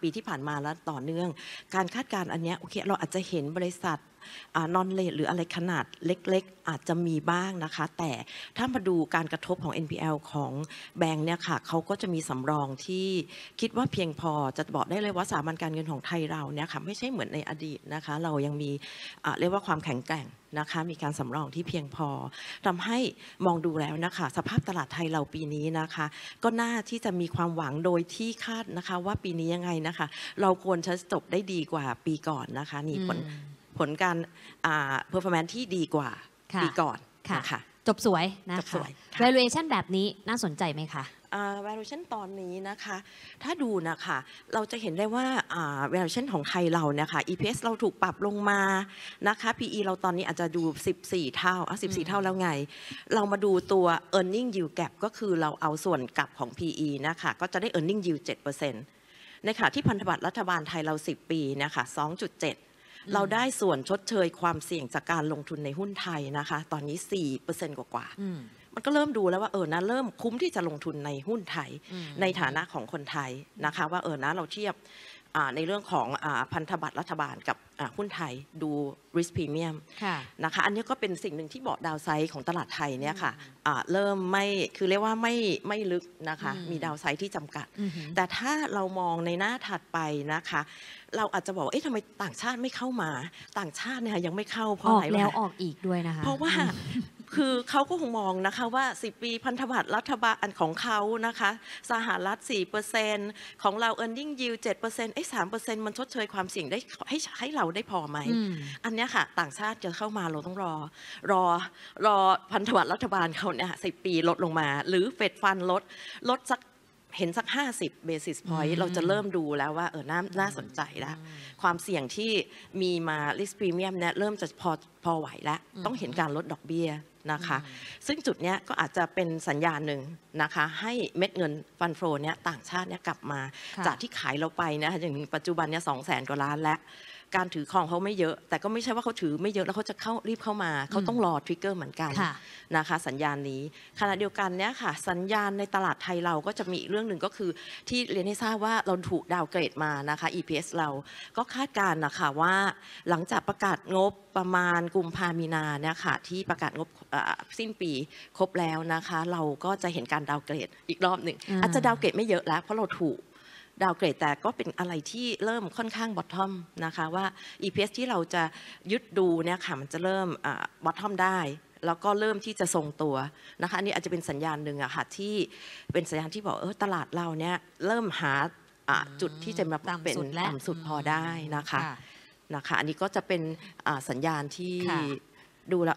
[SPEAKER 6] ปีที่ผ่านมาและต่อเนื่อง การคาดการณ์อันนี้โอเค เราอาจจะเห็นบริษัทนอนเลทหรืออะไรขนาดเล็กๆ อาจจะมีบ้างนะคะ แต่ถ้ามาดูการกระทบของ NPL ของแบงค์เนี่ยค่ะเขาก็จะมีสำรองที่คิดว่าเพียงพอจะบอกได้เลยว่าสถาบันการเงินของไทยเราเนี่ยค่ะไม่ใช่เหมือนในอดีตนะคะ เรายังมีเรียกว่าความแข็งแกร่งนะคะมีการสำรองที่เพียงพอทำให้มองดูแล้วนะคะ สภาพตลาดไทยเราปีนี้นะคะ ก็น่าที่จะมีความหวังโดยที่คาดนะคะว่าปีนี้ยังไงนะคะ เราควรจะจบได้ดีกว่าปีก่อนนะคะนี่ผลผลการ
[SPEAKER 1] เพอร์ฟอร์แมนซ์ที่ดีกว่าดีก่อนนะคะจบสวยนะคะ valuation แบบนี้น่าสนใจไหมคะ valuation ตอนนี้นะคะ
[SPEAKER 6] ถ้าดูนะคะเราจะเห็นได้ว่า valuation ของไทยเราเนะค่ะ EPS เราถูกปรับลงมานะคะ PE เราตอนนี้อาจจะดู 14 เท่าอ่ะ14 เท่าแล้วไง เรามาดูตัว earning yield gap ก็คือเราเอาส่วนกลับของ PE นะคะก็จะได้ earning yield 7%ในขณะที่พันธบัตรรัฐบาลไทยเรา 10 ปีนะคะ2.7เราได้ส่วนชดเชยความเสี่ยงจากการลงทุนในหุ้นไทยนะคะ ตอนนี้4%เปอร์เซ็นต์กว่าๆมันก็เริ่มดูแล้วว่า เออนะ เริ่มคุ้มที่จะลงทุนในหุ้นไทย ในฐานะของคนไทยนะคะ ว่าเออนะเราเทียบในเรื่องของพันธบัตรรัฐบาลกับหุ้นไทยดู risk premium นะคะอันนี้ก็เป็นสิ่งหนึ่งที่บอกดาวไซด์ของตลาดไทยเนี่ยค่ะะเริ่มไม่คือเรียกว่าไม่ไม่ลึกนะคะ มีดาวไซด์ที่จำกัดแต่ถ้าเรามองในหน้าถัดไปนะคะ เราอาจจะบอกว่าเอ๊ะทำไมต่างชาติไม่เข้ามา ต่างชาติเนี่ยยังไม่เข้าเพราะอะไรแล้วอ
[SPEAKER 1] อกอีกด้วยนะคะ เพราะ
[SPEAKER 6] ว่าคือเขาก็คงมองนะคะว่า 10 ปีพันธบัตรรัฐบาลของเขานะคะสหรัฐ4%ของเราเอ a r n i n g yield 7%ไอ้3%มันชดเชยความเสี่ยงได้ให้ให้เราได้พอไหม อันนี้ค่ะ ต่างชาติจะเข้ามาเราต้องรอ รอรอพันธบัตรรัฐบาลเขาเนี่ยสิปีลดลงมา หรือเฟดฟันลดลดสักเห็นสัก 50 basis point เราจะเริ่มดูแล้วว่าเออน่าน่าสนใจแล้วความเสี่ยงที่มีมา risk premium เนี่ยเริ่มจะพอพอไหวแล้วต้องเห็นการลดดอกเบี้ยนะคะ ซึ่งจุดนี้ก็อาจจะเป็นสัญญาณหนึ่งนะคะ ให้เม็ดเงินฟันโฟเนี้ยต่างชาติเนี่ยกลับมา จากที่ขายเราไปนะอย่างปัจจุบันเนี่ยสองแสนกว่าล้านแล้วการถือของเขาไม่เยอะ แต่ก็ไม่ใช่ว่าเขาถือไม่เยอะแล้วเขาจะเข้ารีบเข้ามาเขาต้องรอทริกเกอร์เหมือนกันนะคะ สัญญาณนี้ขณะเดียวกันเนี้ยค่ะ สัญญาณในตลาดไทยเราก็จะมีเรื่องหนึ่งก็คือ ที่เรียนให้ทราบว่าเราถูกดาวเกรดมานะคะ EPS เราก็คาดการณ์นะคะว่าหลังจากประกาศงบประมาณกุมภามีนาเนี่ยค่ะที่ประกาศงบสิ้นปีครบแล้วนะคะ เราก็จะเห็นการดาวเกรดอีกรอบหนึ่งอาจจะดาวเกรดไม่เยอะแล้วเพราะเราถูกดาวเกรดแต่ก็เป็นอะไรที่เริ่มค่อนข้างบอททอมนะคะว่า EPS ที่เราจะยึดดูเนี่ยค่ะมันจะเริ่มบอททอมได้ แล้วก็เริ่มที่จะทรงตัวนะคะอันนี้อาจจะเป็นสัญญาณหนึ่งอะค่ะที่เป็นสัญญาณที่บอกเออตลาดเราเนี่ยเริ่มหาจุดที่จะมาเป็นต่ำสุดพอได้นะคะนะคะ อันนี้ก็จะเป็นสัญญาณที่ดูแล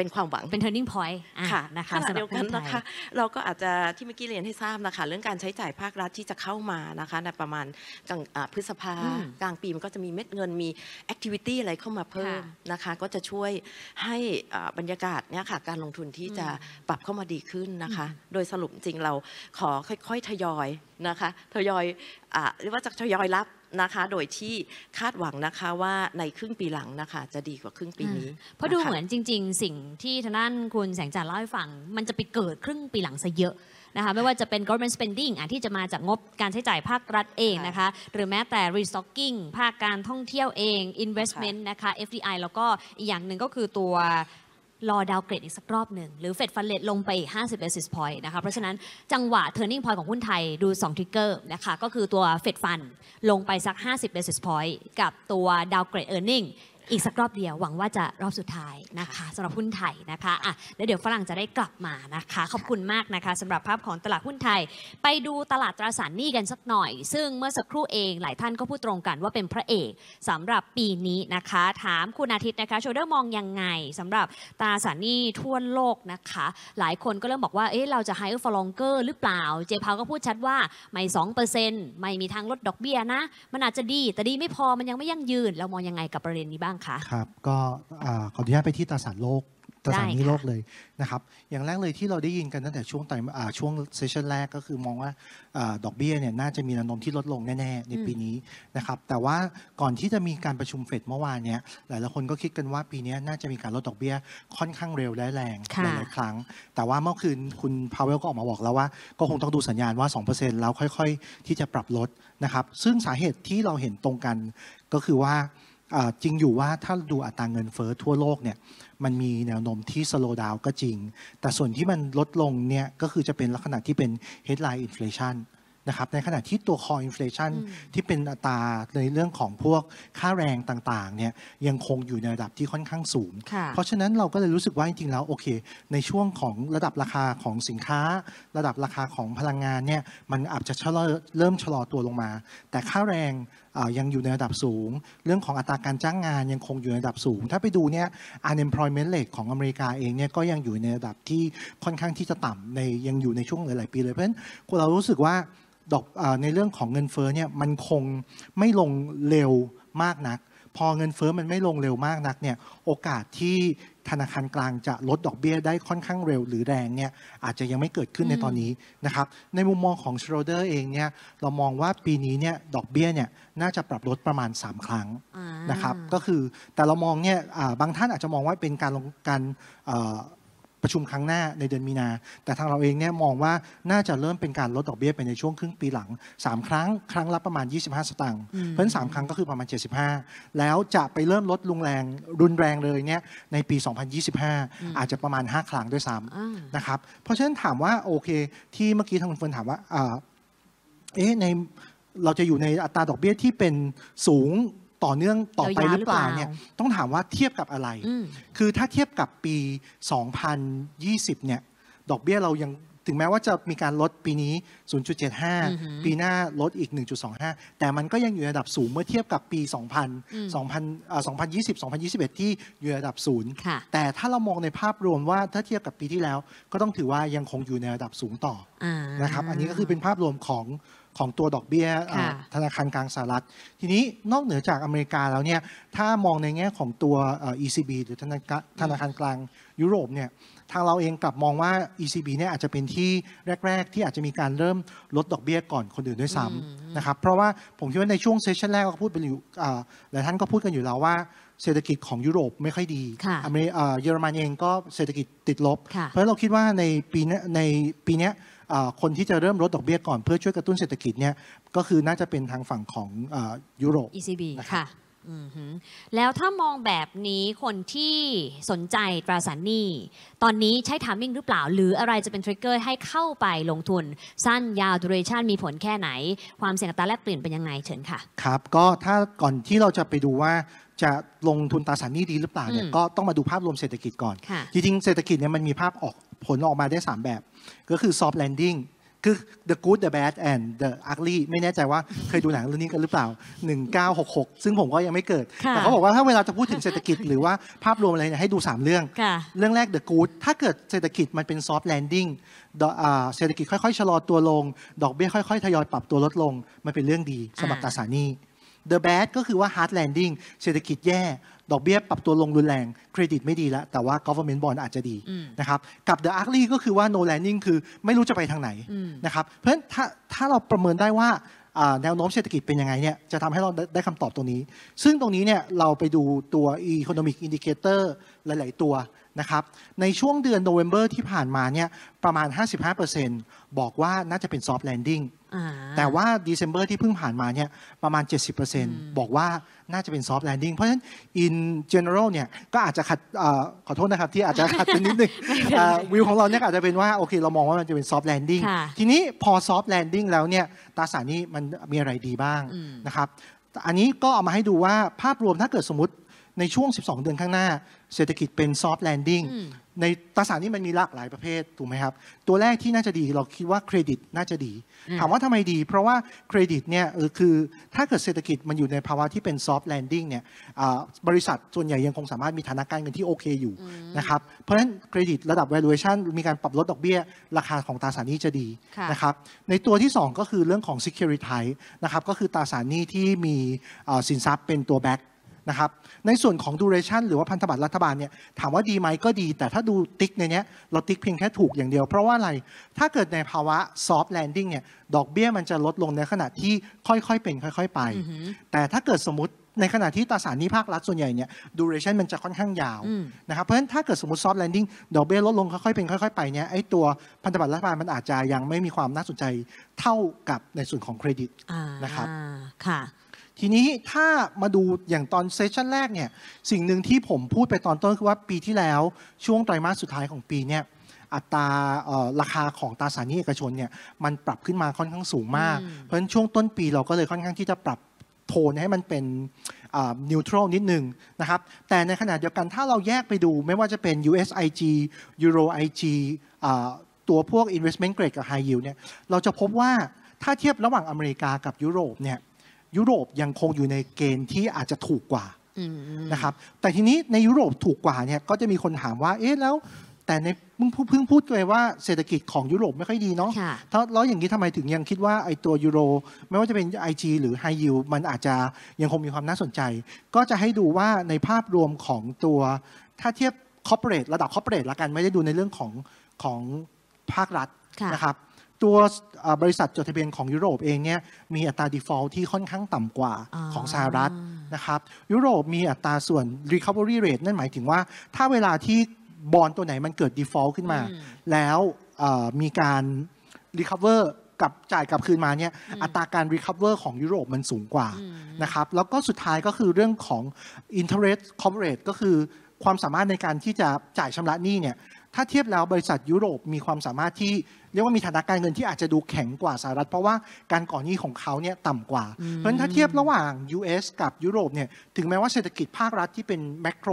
[SPEAKER 6] เป็นความหวังเป็น turning point ค่ะนะคะเดียวกันนะคะ เราก็อาจจะที่เมื่อกี้เรียนให้ทราบนะคะ เรื่องการใช้จ่ายภาครัฐที่จะเข้ามานะคะ ในประมาณกลางพฤษภากลางปีมันก็จะมีเม็ดเงินมี activity อะไรเข้ามาเพิ่มนะคะ ก็จะช่วยให้บรรยากาศเนี่ยค่ะ การลงทุนที่จะปรับเข้ามาดีขึ้นนะคะ โดยสรุปจริงเราขอค่อยๆทยอยนะคะ ทยอยเรียกว่าจะทยอยรับนะคะโดยที่คาดหวังนะคะว่าในครึ่งปีหลังนะคะจะดีกว่าครึ่งป
[SPEAKER 1] ีนี้เพราะดูเหมือนจริงๆ สิ่งที่ท่านั่นคุณแสงจันทร์เล่าให้ฟัง มันจะไปเกิดครึ่งปีหลังซะเยอะนะคะไม่ว่าจะเป็น government spending อ่ะที่จะมาจากงบการใช้จ่ายภาครัฐเองนะคะหรือแม้แต่ restocking ภาคการท่องเที่ยวเอง investment นะคะ FDI แล้วก็อีกอย่างหนึ่งก็คือตัวรอดาวเกรดอีกสักรอบหนึ่ง หรือเฟดฟันเลทลงไปอีก 50 basis point นะคะเพราะฉะนั้น จังหวะ turning point ของหุ้นไทยดู 2 trigger นะคะ ก็คือตัวเฟดฟันลงไปสัก 50 basis point กับตัวดาวเกรด earning อีกสักรอบเดียวหวังว่าจะรอบสุดท้ายนะคะสำหรับหุ้นไทยนะคะอ่ะแล้วเดี๋ยวฝรั่งจะได้กลับมานะคะขอบคุณมากนะคะสำหรับภาพของตลาดหุ้นไทย ไปดูตลาดตราสารหนี้กันสักหน่อย ซึ่งเมื่อสักครู่เองหลายท่านก็พูดตรงกันว่าเป็นพระเอกสำหรับปีนี้นะคะ ถามคุณอาทิตย์นะคะโชเดอร์มองยังไงสำหรับตราสารหนี้ทั่วโลกนะคะ หลายคนก็เริ่มบอกว่าเอ๊ะเราจะไฮเออร์ฟอลองเกอร์หรือเปล่าเจพาวก็พูดชัดว่าไม่สองเปอร์เซ็นต์ไม่มีทางลดดอกเบี้ยนะ มันอาจจะดีแต่ดีไม่พอมันยังไม่ยั่งยืน เรามองยังไงกับประเด็นนี้บ้างคะ
[SPEAKER 3] ครับ ก็ขออนุญาตไปที่ตราสารโลกตราสารนี้โลกเลยนะครับอย่างแรกเลยที่เราได้ยินกันตั้งแต่ช่วงไตช่วงเซสชันแรกก็คือมองว่าดอกเบี้ยเนี่ยน่าจะมีแนวโน้มที่ลดลงแน่ๆในปีนี้นะครับแต่ว่าก่อนที่จะมีการประชุมเฟดเมื่อวานเนี่ยหลายๆคนก็คิดกันว่าปีนี้น่าจะมีการลดดอกเบี้ยค่อนข้างเร็วและแรงหลายๆครั้ง แต่ว่าเมื่อคืนคุณพาวเวลก็ออกมาบอกแล้วว่าก็คงต้องดูสัญญาณว่า2%แล้วค่อย ๆ ที่จะปรับลดนะครับซึ่งสาเหตุที่เราเห็นตรงกันก็คือว่าจริงอยู่ว่าถ้าดูอัตราเงินเฟอ้อทั่วโลกเนี่ยมันมีแนวโน้มที่สโลดาวก็จริง แต่ส่วนที่มันลดลงเนี่ยก็คือจะเป็นลักษณะที่เป็น headline inflation นะครับในขณะที่ตัว core inflation ที่เป็นอัตราในเรื่องของพวกค่าแรงต่างๆเนี่ยยังคงอยู่ในระดับที่ค่อนข้างสูง เพราะฉะนั้นเราก็เลยรู้สึกว่าจริงๆ แล้วโอเค ในช่วงของระดับราคาของสินค้า ระดับราคาของพลังงานเนี่ยมันอาจจะเริ่มชะลอตัวลงมา แต่ค่าแรงยังอยู่ในระดับสูง เรื่องของอัตราการจ้างงานยังคงอยู่ในระดับสูง ถ้าไปดูเนี่ย unemployment rate ของอเมริกาเองเนี่ยก็ยังอยู่ในระดับที่ค่อนข้างที่จะต่ำในยังอยู่ในช่วงหลายๆ ปีเลย เพราะฉะนั้น เรารู้สึกว่าดอกในเรื่องของเงินเฟ้อเนี่ยมันคงไม่ลงเร็วมากนักพอเงินเฟ้อมันไม่ลงเร็วมากนักเนี่ยโอกาสที่ธนาคารกลางจะลดดอกเบี้ยได้ค่อนข้างเร็วหรือแรงเนี่ยอาจจะยังไม่เกิดขึ้นในตอนนี้นะครับในมุมมองของชโรเดอร์เองเนี่ยเรามองว่าปีนี้เนี่ยดอกเบี้ยเนี่ยน่าจะปรับลดประมาณ 3 ครั้งนะครับก็คือแต่เรามองเนี่ยบางท่านอาจจะมองว่าเป็นการลงการประชุมครั้งหน้า ในเดือนมีนา แต่ทางเราเองเนี่ยมองว่าน่าจะเริ่มเป็นการลดดอกเบี้ยไปในช่วงครึ่งปีหลัง3ครั้งครั้งละประมาณ 25 สตางค์เพิ่ม3ครั้ง ก็คือประมาณ 75 แล้วจะไปเริ่มลดรุนแรงรุนแรงเลยเนี่ยในปี 2025 อาจจะประมาณ 5 ครั้งด้วยซ้ำนะครับเพราะฉะนั้นถามว่าโอเคที่เมื่อกี้ทางคุณเฟินถามว่าเอ๊ะในเราจะอยู่ในอัตราดอกเบี้ยที่เป็นสูงต่อเนื่องต่อไปหรือเปล่าเนี่ยต้องถามว่าเทียบกับอะไร คือถ้าเทียบกับปี 2020เนี่ยดอกเบี้ยเรายังถึงแม้ว่าจะมีการลดปีนี้ 0.75 ปีหน้าลดอีก 1.25 แต่มันก็ยังอยู่ระดับสูงเมื่อเทียบกับปี 2000 2000 2020 2021 ที่อยู่ระดับศูนย์แต่ถ้าเรามองในภาพรวมว่าถ้าเทียบกับปีที่แล้ว ก็ต้องถือว่ายังคงอยู่ในระดับสูงต่อ
[SPEAKER 7] นะครับอันนี้ก็คือ
[SPEAKER 3] เป็นภาพรวมของของตัวดอกเบี้ยธนาคารกลางสหรัฐ ทีนี้นอกเหนือจากอเมริกาแล้วเนี่ย ถ้ามองในแง่ของตัว ECB หรือธนาคารกลางยุโรปเนี่ย ทางเราเองกลับมองว่า ECB เนี่ยอาจจะเป็นที่แรก ๆ ที่อาจจะมีการเริ่มลดดอกเบี้ยก่อนคนอื่นด้วยซ้ำนะครับ เพราะว่าผมคิดว่าในช่วงเซสชันแรกก็พูดไปอยู่หลายท่านก็พูดกันอยู่แล้วว่า เศรษฐกิจของยุโรปไม่ค่อยดีอเมริเยอรมันเองก็เศรษฐกิจติดลบ เพราะเราคิดว่าในปีในปีนี้คนที่จะเริ่มลดดอกเบี้ยก่อนเพื่อช่วยกระตุ้นเศรษฐกิจเนี่ยก็คือน่าจะเป็นทางฝั่งของยุโรป ECB
[SPEAKER 1] ะค่ะแล้วถ้ามองแบบนี้คนที่สนใจตราสารหนี้ตอนนี้ใช้ทามมิ่งหรือเปล่า หรืออะไรจะเป็นทริกเกอร์ให้เข้าไปลงทุนสั้นยาวดูเรชันมีผลแค่ไหนความเสี่ยงตาแลกเปลี่ยนเป็นยังไงเชิญค่ะ
[SPEAKER 3] ครับ ก็ถ้าก่อนที่เราจะไปดูว่าจะลงทุนตราสารหนี้ดีหรือเปล่าเนี่ยก็ต้องมาดูภาพรวมเศรษฐกิจก่อนจริงๆเศรษฐกิจเนี่ยมันมีภาพออกผลออกมาได้ 3 แบบ ก็คือ soft landing คือ the good the bad and the ugly ไม่แน่ใจว่าเคยดูหนังเรื่องนี้กันหรือเปล่า 1966 ซึ่งผมก็ยังไม่เกิด แต่เขาบอกว่าถ้าเวลาจะพูดถึงเศรษฐกิจหรือว่าภาพรวมอะไรเนี่ยให้ดู 3 เรื่อง เรื่องแรก the good ถ้าเกิดเศรษฐกิจมันเป็น soft landing เศรษฐกิจค่อย ๆ ชะลอตัวลง ดอกเบี้ยค่อยๆ ทยอยปรับตัวลดลงมันเป็นเรื่องดีสัครตราสารหนี้ The bad ก็คือว่า hard landing เศรษฐกิจแย่ ดอกเบี้ยปรับตัวลงรุนแรงเครดิตไม่ดีแล้ว แต่ว่า government bond อาจจะดีนะครับกับ the ugly ก็คือว่า no landing คือไม่รู้จะไปทางไหนนะครับเพราะฉะนั้นถ้าถ้าเราประเมินได้ว่าแนวโน้มเศรษฐกิจเป็นยังไงเนี่ยจะทำให้เราได้คำตอบตรงนี้ ซึ่งตรงนี้เนี่ยเราไปดูตัว economic indicator หลายๆตัวนะครับในช่วงเดือนโนเวม ber ที่ผ่านมาเนี่ยประมาณ 55%บอกว่าน่าจะเป็นซอฟต์แลนดิ้งแต่ว่าเดซ e m b e r ที่เพิ่งผ่านมาเนี่ยประมาณ 70%บอกว่าน่าจะเป็นซอฟต์แลนดิ้งเพราะฉะนั้น in general เนี่ยก็อาจจะขัดขอโทษนะครับที่อาจจะขัดไปนนิดนึงวิวของเราเนี่ยอาจจะเป็นว่าโอเคเรามองว่ามันจะเป็นซอฟต์แลนดิ้งทีนี้พอซอฟต์แลนดิ้งแล้วเนี่ยตราสารนี้มันมีอะไรดีบ้างนะครับอันนี้ก็เอามาให้ดูว่าภาพรวมถ้าเกิดสมมติในช่วง 12 เดือนข้างหน้า เศรษฐกิจเป็นซอฟต์แลนดิ้งในตราสารนี้มันมีหลากหลายประเภท ถูกไหมครับ ตัวแรกที่น่าจะดี เราคิดว่าเครดิตน่าจะดี ถามว่าทำไมดี เพราะว่าเครดิตเนี่ยคือถ้าเกิดเศรษฐกิจมันอยู่ในภาวะที่เป็นซอฟต์แลนดิ้งเนี่ยบริษัทส่วนใหญ่ยังคงสามารถมีฐานะการเงินที่โอเคอยู่นะครับ เพราะฉะนั้นเครดิตระดับ valuation มีการปรับลดดอกเบี้ย ราคาของตราสารนี้จะดีนะครับ ในตัวที่2ก็คือเรื่องของ security นะครับ ก็คือตราสารนี้ที่มีสินทรัพย์เป็นตัวแบ็กนะครับ ในส่วนของดูเรชันหรือว่าพันธบัตรรัฐบาลเนี่ยถามว่าดีไหมก็ดี แต่ถ้าดูติ๊กในนี้เราติ๊กเพียงแค่ถูกอย่างเดียว เพราะว่าอะไร ถ้าเกิดในภาวะซอฟต์แลนดิ้งเนี่ยดอกเบี้ยมันจะลดลงในขณะที่ค่อยๆเป็น ค่อย ๆไป แต่ถ้าเกิดสมมติในขณะที่ตราสารนี้ภาครัฐส่วนใหญ่เนี่ยดูเรชันมันจะค่อนข้างยาวนะครับเพราะฉะนั้นถ้าเกิดสมมติซอฟต์แลนดิ้งดอกเบี้ยลดลงค่อยๆเป็นค่อยๆไปเนี่ยไอ้ตัวพันธบัตรรัฐบาลมันอาจจะยังไม่มีความน่าสนใจเท่ากับในส่วนของเครดิตนะครับค่ะทีนี้ถ้ามาดูอย่างตอนเซสชันแรกเนี่ยสิ่งหนึ่งที่ผมพูดไปตอนต้นคือว่าปีที่แล้วช่วงไตรมาสสุดท้ายของปีเนี่ยอัตราราคาของตราสารหนี้เอกชนเนี่ยมันปรับขึ้นมาค่อนข้างสูงมากเพราะฉะนั้นช่วงต้นปีเราก็เลยค่อนข้างที่จะปรับโทนให้มันเป็นนิวทรัลนิดหนึ่งนะครับแต่ในขณะเดียวกันถ้าเราแยกไปดูไม่ว่าจะเป็น USIG Euro IG ตัวพวก Investment Grade กับ High Yield เนี่ยเราจะพบว่าถ้าเทียบระหว่างอเมริกากับยุโรปเนี่ยยุโรปยังคงอยู่ในเกณฑ์ที่อาจจะถูกกว่านะครับ แต่ทีนี้ในยุโรปถูกกว่าเนี่ยก็จะมีคนถามว่าเอ๊ะแล้ว แต่ในงเพิ่งพูดไปว่าเศรษฐกิจของยุโรปไม่ค่อยดีเนาะแล้วอย่างนี้ทำไมถึงยังคิดว่าไอ้ตัวยูโร ไม่ว่าจะเป็น IG หรือ High Yield มันอาจจะยังคงมีความน่าสนใจ ก็จะให้ดูว่าในภาพรวมของตัว ถ้าเทียบคอร์เปอเรทระดับคอร์เปอเรทละกัน ไม่ได้ดูในเรื่องของของภาครัฐนะครับตัวบริษัทจดทะเบียนของยุโรปเองเนี่ยมีอัตรา default ที่ค่อนข้างต่ำกว่าอของสหรัฐนะครับยุโรปมีอัตราส่วน recovery rate นั่นหมายถึงว่า ถ้าเวลาที่บอลตัวไหนมันเกิด default ขึ้นมา แล้วมีการ recover กับจ่ายกลับคืนมาเนี่ยอัตราการ recover ของยุโรปมันสูงกว่านะครับแล้วก็สุดท้ายก็คือเรื่องของ interest coverage ก็คือความสามารถในการที่จะจ่ายชำระหนี้เนี่ยถ้าเทียบแล้วบริษัทยุโรปมีความสามารถที่เรียกว่ามีฐานะการเงินที่อาจจะดูแข็งกว่าสหรัฐ เพราะว่าการก่อหนี้ของเขาเนี่ยต่ำกว่า เพราะฉะนั้นถ้าเทียบระหว่าง US กับยุโรปเนี่ยถึงแม้ว่าเศรษฐกิจภาครัฐที่เป็นแมกโร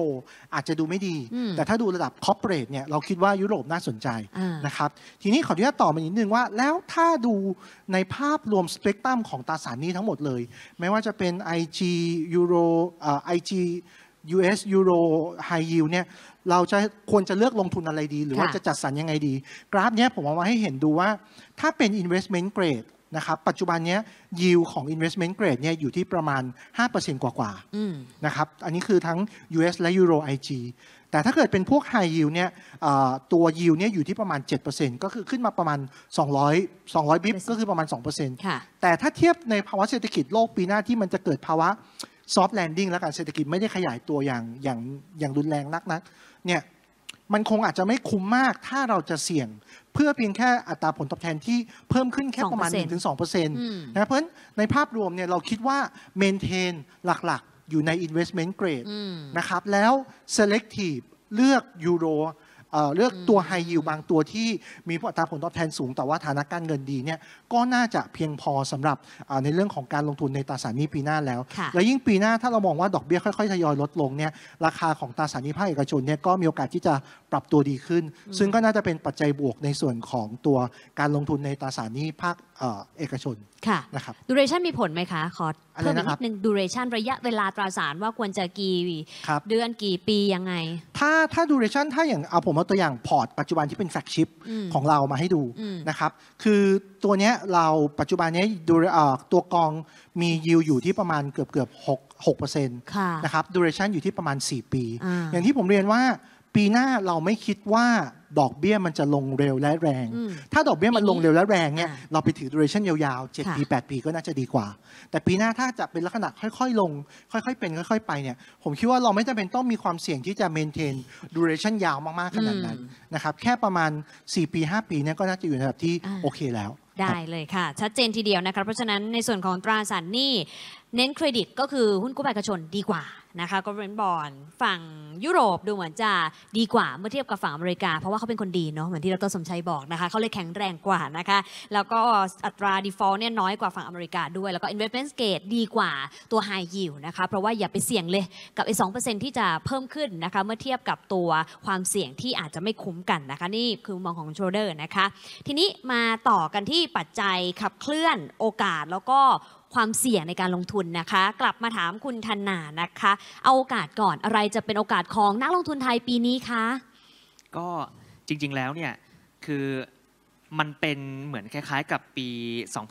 [SPEAKER 3] อาจจะดูไม่ดี แต่ถ้าดูระดับคอร์เปอเรทเนี่ยเราคิดว่ายุโรปน่าสนใจนะครับทีนี้ขออนุญาตต่อมานิดนึงว่าแล้วถ้าดูในภาพรวมสเปกตรัมของตราสารนี้ทั้งหมดเลยไม่ว่าจะเป็น IG ยูโรเอ่อ IG US Euro High Yield เนี่ยเราจะควรจะเลือกลงทุนอะไรดี หรือว่าจะจัดสรรยังไงดี กราฟเนี้ยผมเอามาให้เห็นดูว่า ถ้าเป็น investment grade นะครับปัจจุบันเนี้ยยิวของ investment grade เนี่ยอยู่ที่ประมาณ 5%กว่ากว่านะครับอันนี้คือทั้ง US และ Euro IG แต่ถ้าเกิดเป็นพวก high yield เนี่ยตัวยิวเนี่ยอยู่ที่ประมาณ 7%ก็คือขึ้นมาประมาณ 200 200บิบก็คือประมาณ 2%แต่ถ้าเทียบในภาวะเศรษฐกิจโลกปีหน้าที่มันจะเกิดภาวะซอฟต์แลนดิ้งและการเศรษฐกิจไม่ได้ขยายตัวอย่างอย่างอย่างรุนแรงนักนักเนี่ย มันคงอาจจะไม่คุ้มมากถ้าเราจะเสี่ยง เพื่อเพียงแค่อัตราผลตอบแทนที่เพิ่มขึ้นแค่ประมาณ 1-2%นะเพราะฉะนั้นในภาพรวมเนี่ยเราคิดว่าเมนเทนหลักๆ อยู่ใน investment grade นะครับ แล้ว selective เลือกยูโรเลือกตัวไฮยิวบางตัวที่มีอัตราผลตอบแทนสูง แต่ว่าฐานะการเงินดีเนี่ยก็น่าจะเพียงพอสำหรับในเรื่องของการลงทุนในตราสารหนี้ปีหน้าแล้ว และยิ่งปีหน้าถ้าเรามองว่าดอกเบี้ย ค่อย ๆ ทยอยลดลงเนี่ยราคาของตราสารหนี้ภาคเอกชนเนี่ยก็มีโอกาสที่จะปรับตัวดีขึ้น ซึ่งก็น่าจะเป็นปัจจัยบวกในส่วนของตัวการลงทุนในตราสารหนี้ภาคเอกชน
[SPEAKER 1] ค่ะนะครับดูเรชั่นมีผลไหมคะขอเพิ่มอีกนิดนึงดูเรชั่นระยะเวลาตราสารว่าควรจะกี่เดือนกี่ปียังไง
[SPEAKER 3] ถ้าถ้าดูเรชั่นถ้าอย่างเอาผมเอาตัวอย่างพอร์ตปัจจุบันที่เป็นแฟกชิปของเรามาให้ดูนะครับ คือตัวเนี้ยเราปัจจุบันนี้ดูตัวกองมียิวอยู่ที่ประมาณเกือบเกือบหกหกเปอร์เซ็นต์นะครับดูเรชั่นอยู่ที่ประมาณ 4 ปี อย่างที่ผมเรียนว่าปีหน้าเราไม่คิดว่าดอกเบี้ยมันจะลงเร็วและแรง ถ้าดอกเบี้ยมันลงเร็วและแรงเนี่ย เราไปถือดูเรชั่นยาวๆ7ปี 8 ปีก็น่าจะดีกว่า แต่ปีหน้าถ้าจะเป็นลักษณะค่อยๆ ลงค่อยๆเป็นค่อยๆไปเนี่ย ผมคิดว่าเราไม่จำเป็นต้องมีความเสี่ยงที่จะเมนเทนดูเรชั่นยาวมากๆขนาดนั้นนะครับ แค่ประมาณ 4 ปี 5 ปีเนี่ยก็น่าจะอยู่ในระดับที่โอเคแล้ว
[SPEAKER 1] ได้เลยค่ะ ชัดเจนทีเดียวนะคะเพราะฉะนั้นในส่วนของตราสารหนี้เน้นเครดิตก็คือหุ้นกู้ภัยกระชนดีกว่านะคะก็เป็นบอลฝั่งยุโรปดูเหมือนจะดีกว่าเมื่อเทียบกับฝั่งอเมริกาเพราะว่าเขาเป็นคนดีเนาะเหมือนที่ดรสมชัยบอกนะคะเขาเลยแข็งแรงกว่านะคะ แล้วก็อัตรา default เนี่ยน้อยกว่าฝั่งอเมริกาด้วย แล้วก็ investment grade ดีกว่าตัว high yield นะคะเพราะว่าอย่าไปเสี่ยงเลยกับไอ้สที่จะเพิ่มขึ้นนะคะเมื่อเทียบกับตัวความเสี่ยงที่อาจจะไม่คุ้มกันนะคะ นี่คือมองของโชเดอร์นะคะ ทีนี้มาต่อกันที่ปัจจัยขับเคลื่อนโอกาสแล้วก็ความเสี่ยงในการลงทุนนะคะ กลับมาถามคุณธนานะคะเอาโอกาสก่อนอะไรจะเป็นโอกาสของนักลงทุนไทยปีนี้คะก็จริงๆแล้วเนี่ยคือมันเ
[SPEAKER 2] ป็นเหมือนคล้ายๆกับปี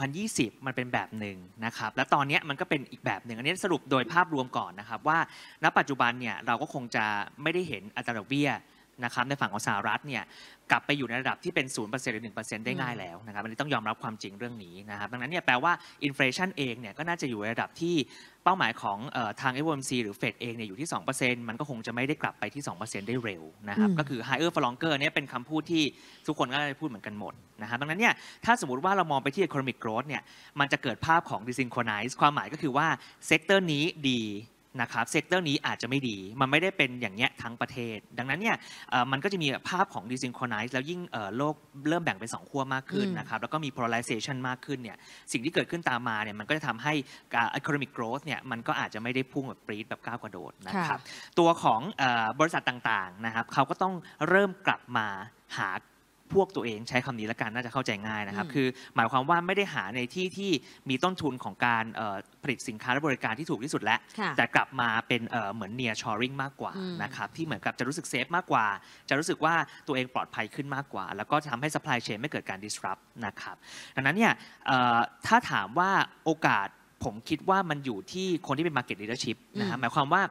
[SPEAKER 2] 2020 มันเป็นแบบหนึ่งนะครับและตอนนี้มันก็เป็นอีกแบบหนึ่งอันนี้สรุปโดยภาพรวมก่อนนะครับว่าณปัจจุบันเนี่ยเราก็คงจะไม่ได้เห็นอัตราดอกเบี้ยนะครับในฝั่งของสหรัฐเนี่ยกลับไปอยู่ในระดับที่เป็น0%หรือ์ได้ง่ายแล้วนะครับมันนี้ต้องยอมรับความจริงเรื่องนี้นะครับดังนั้นเนี่ยแปลว่าอินฟลชันเองเนี่ยก็น่าจะอยู่ในระดับที่เป้าหมายของทาง FOMC หรือเฟดเองเนี่ยอยู่ที่ 2%มันก็คงจะไม่ได้กลับไปที่ 2%ได้เร็วนะครับก็คือ higher for longer เนี่ยเป็นคำพูดที่ทุกคนก็ได้พูดเหมือนกันหมดนะครับดังนั้นเนี่ยถ้าสมมติว่าเรามองไปที่ economic growth เนี่ยมันจะเกิดภาพของ desynchronize ความหมายก็คือว่าเซกเตอร์นี้ดีนะครับ เซกเตอร์นี้อาจจะไม่ดี มันไม่ได้เป็นอย่างเงี้ยทั้งประเทศ ดังนั้นเนี่ยมันก็จะมีภาพของดิสซิงโครไนซ์แล้วยิ่งโลกเริ่มแบ่งเป็นสองขั้วมากขึ้นนะครับ แล้วก็มีพลาร r เซชันมากขึ้นเนี่ย สิ่งที่เกิดขึ้นตามมาเนี่ย มันก็จะทำให้ e c o n ร m i มิกโกรธเนี่ย มันก็อาจจะไม่ได้พุ่งแบบปรี๊ดแบบก้าวกระโดดนะครับ ตัวของบริษัทต่างๆนะครับเขาก็ต้องเริ่มกลับมาหาพวกตัวเองใช้คำนี้ละกันน่าจะเข้าใจง่ายนะครับคือหมายความว่าไม่ได้หาในที่ที่มีต้นทุนของการผลิตสินค้าและบริการที่ถูกที่สุดแล้วแต่กลับมาเป็นเหมือนเนียชอริงมากกว่านะครับที่เหมือนกับจะรู้สึกเซฟมากกว่าจะรู้สึกว่าตัวเองปลอดภัยขึ้นมากกว่าแล้วก็ทำให้สป라이ดเชนไม่เกิดการ disrupt นะครับดังนั้นเนี่ยถ้าถามว่าโอกาสผมคิดว่ามันอยู่ที่คนที่เป็น Market Leadership นะฮะหมายความว่า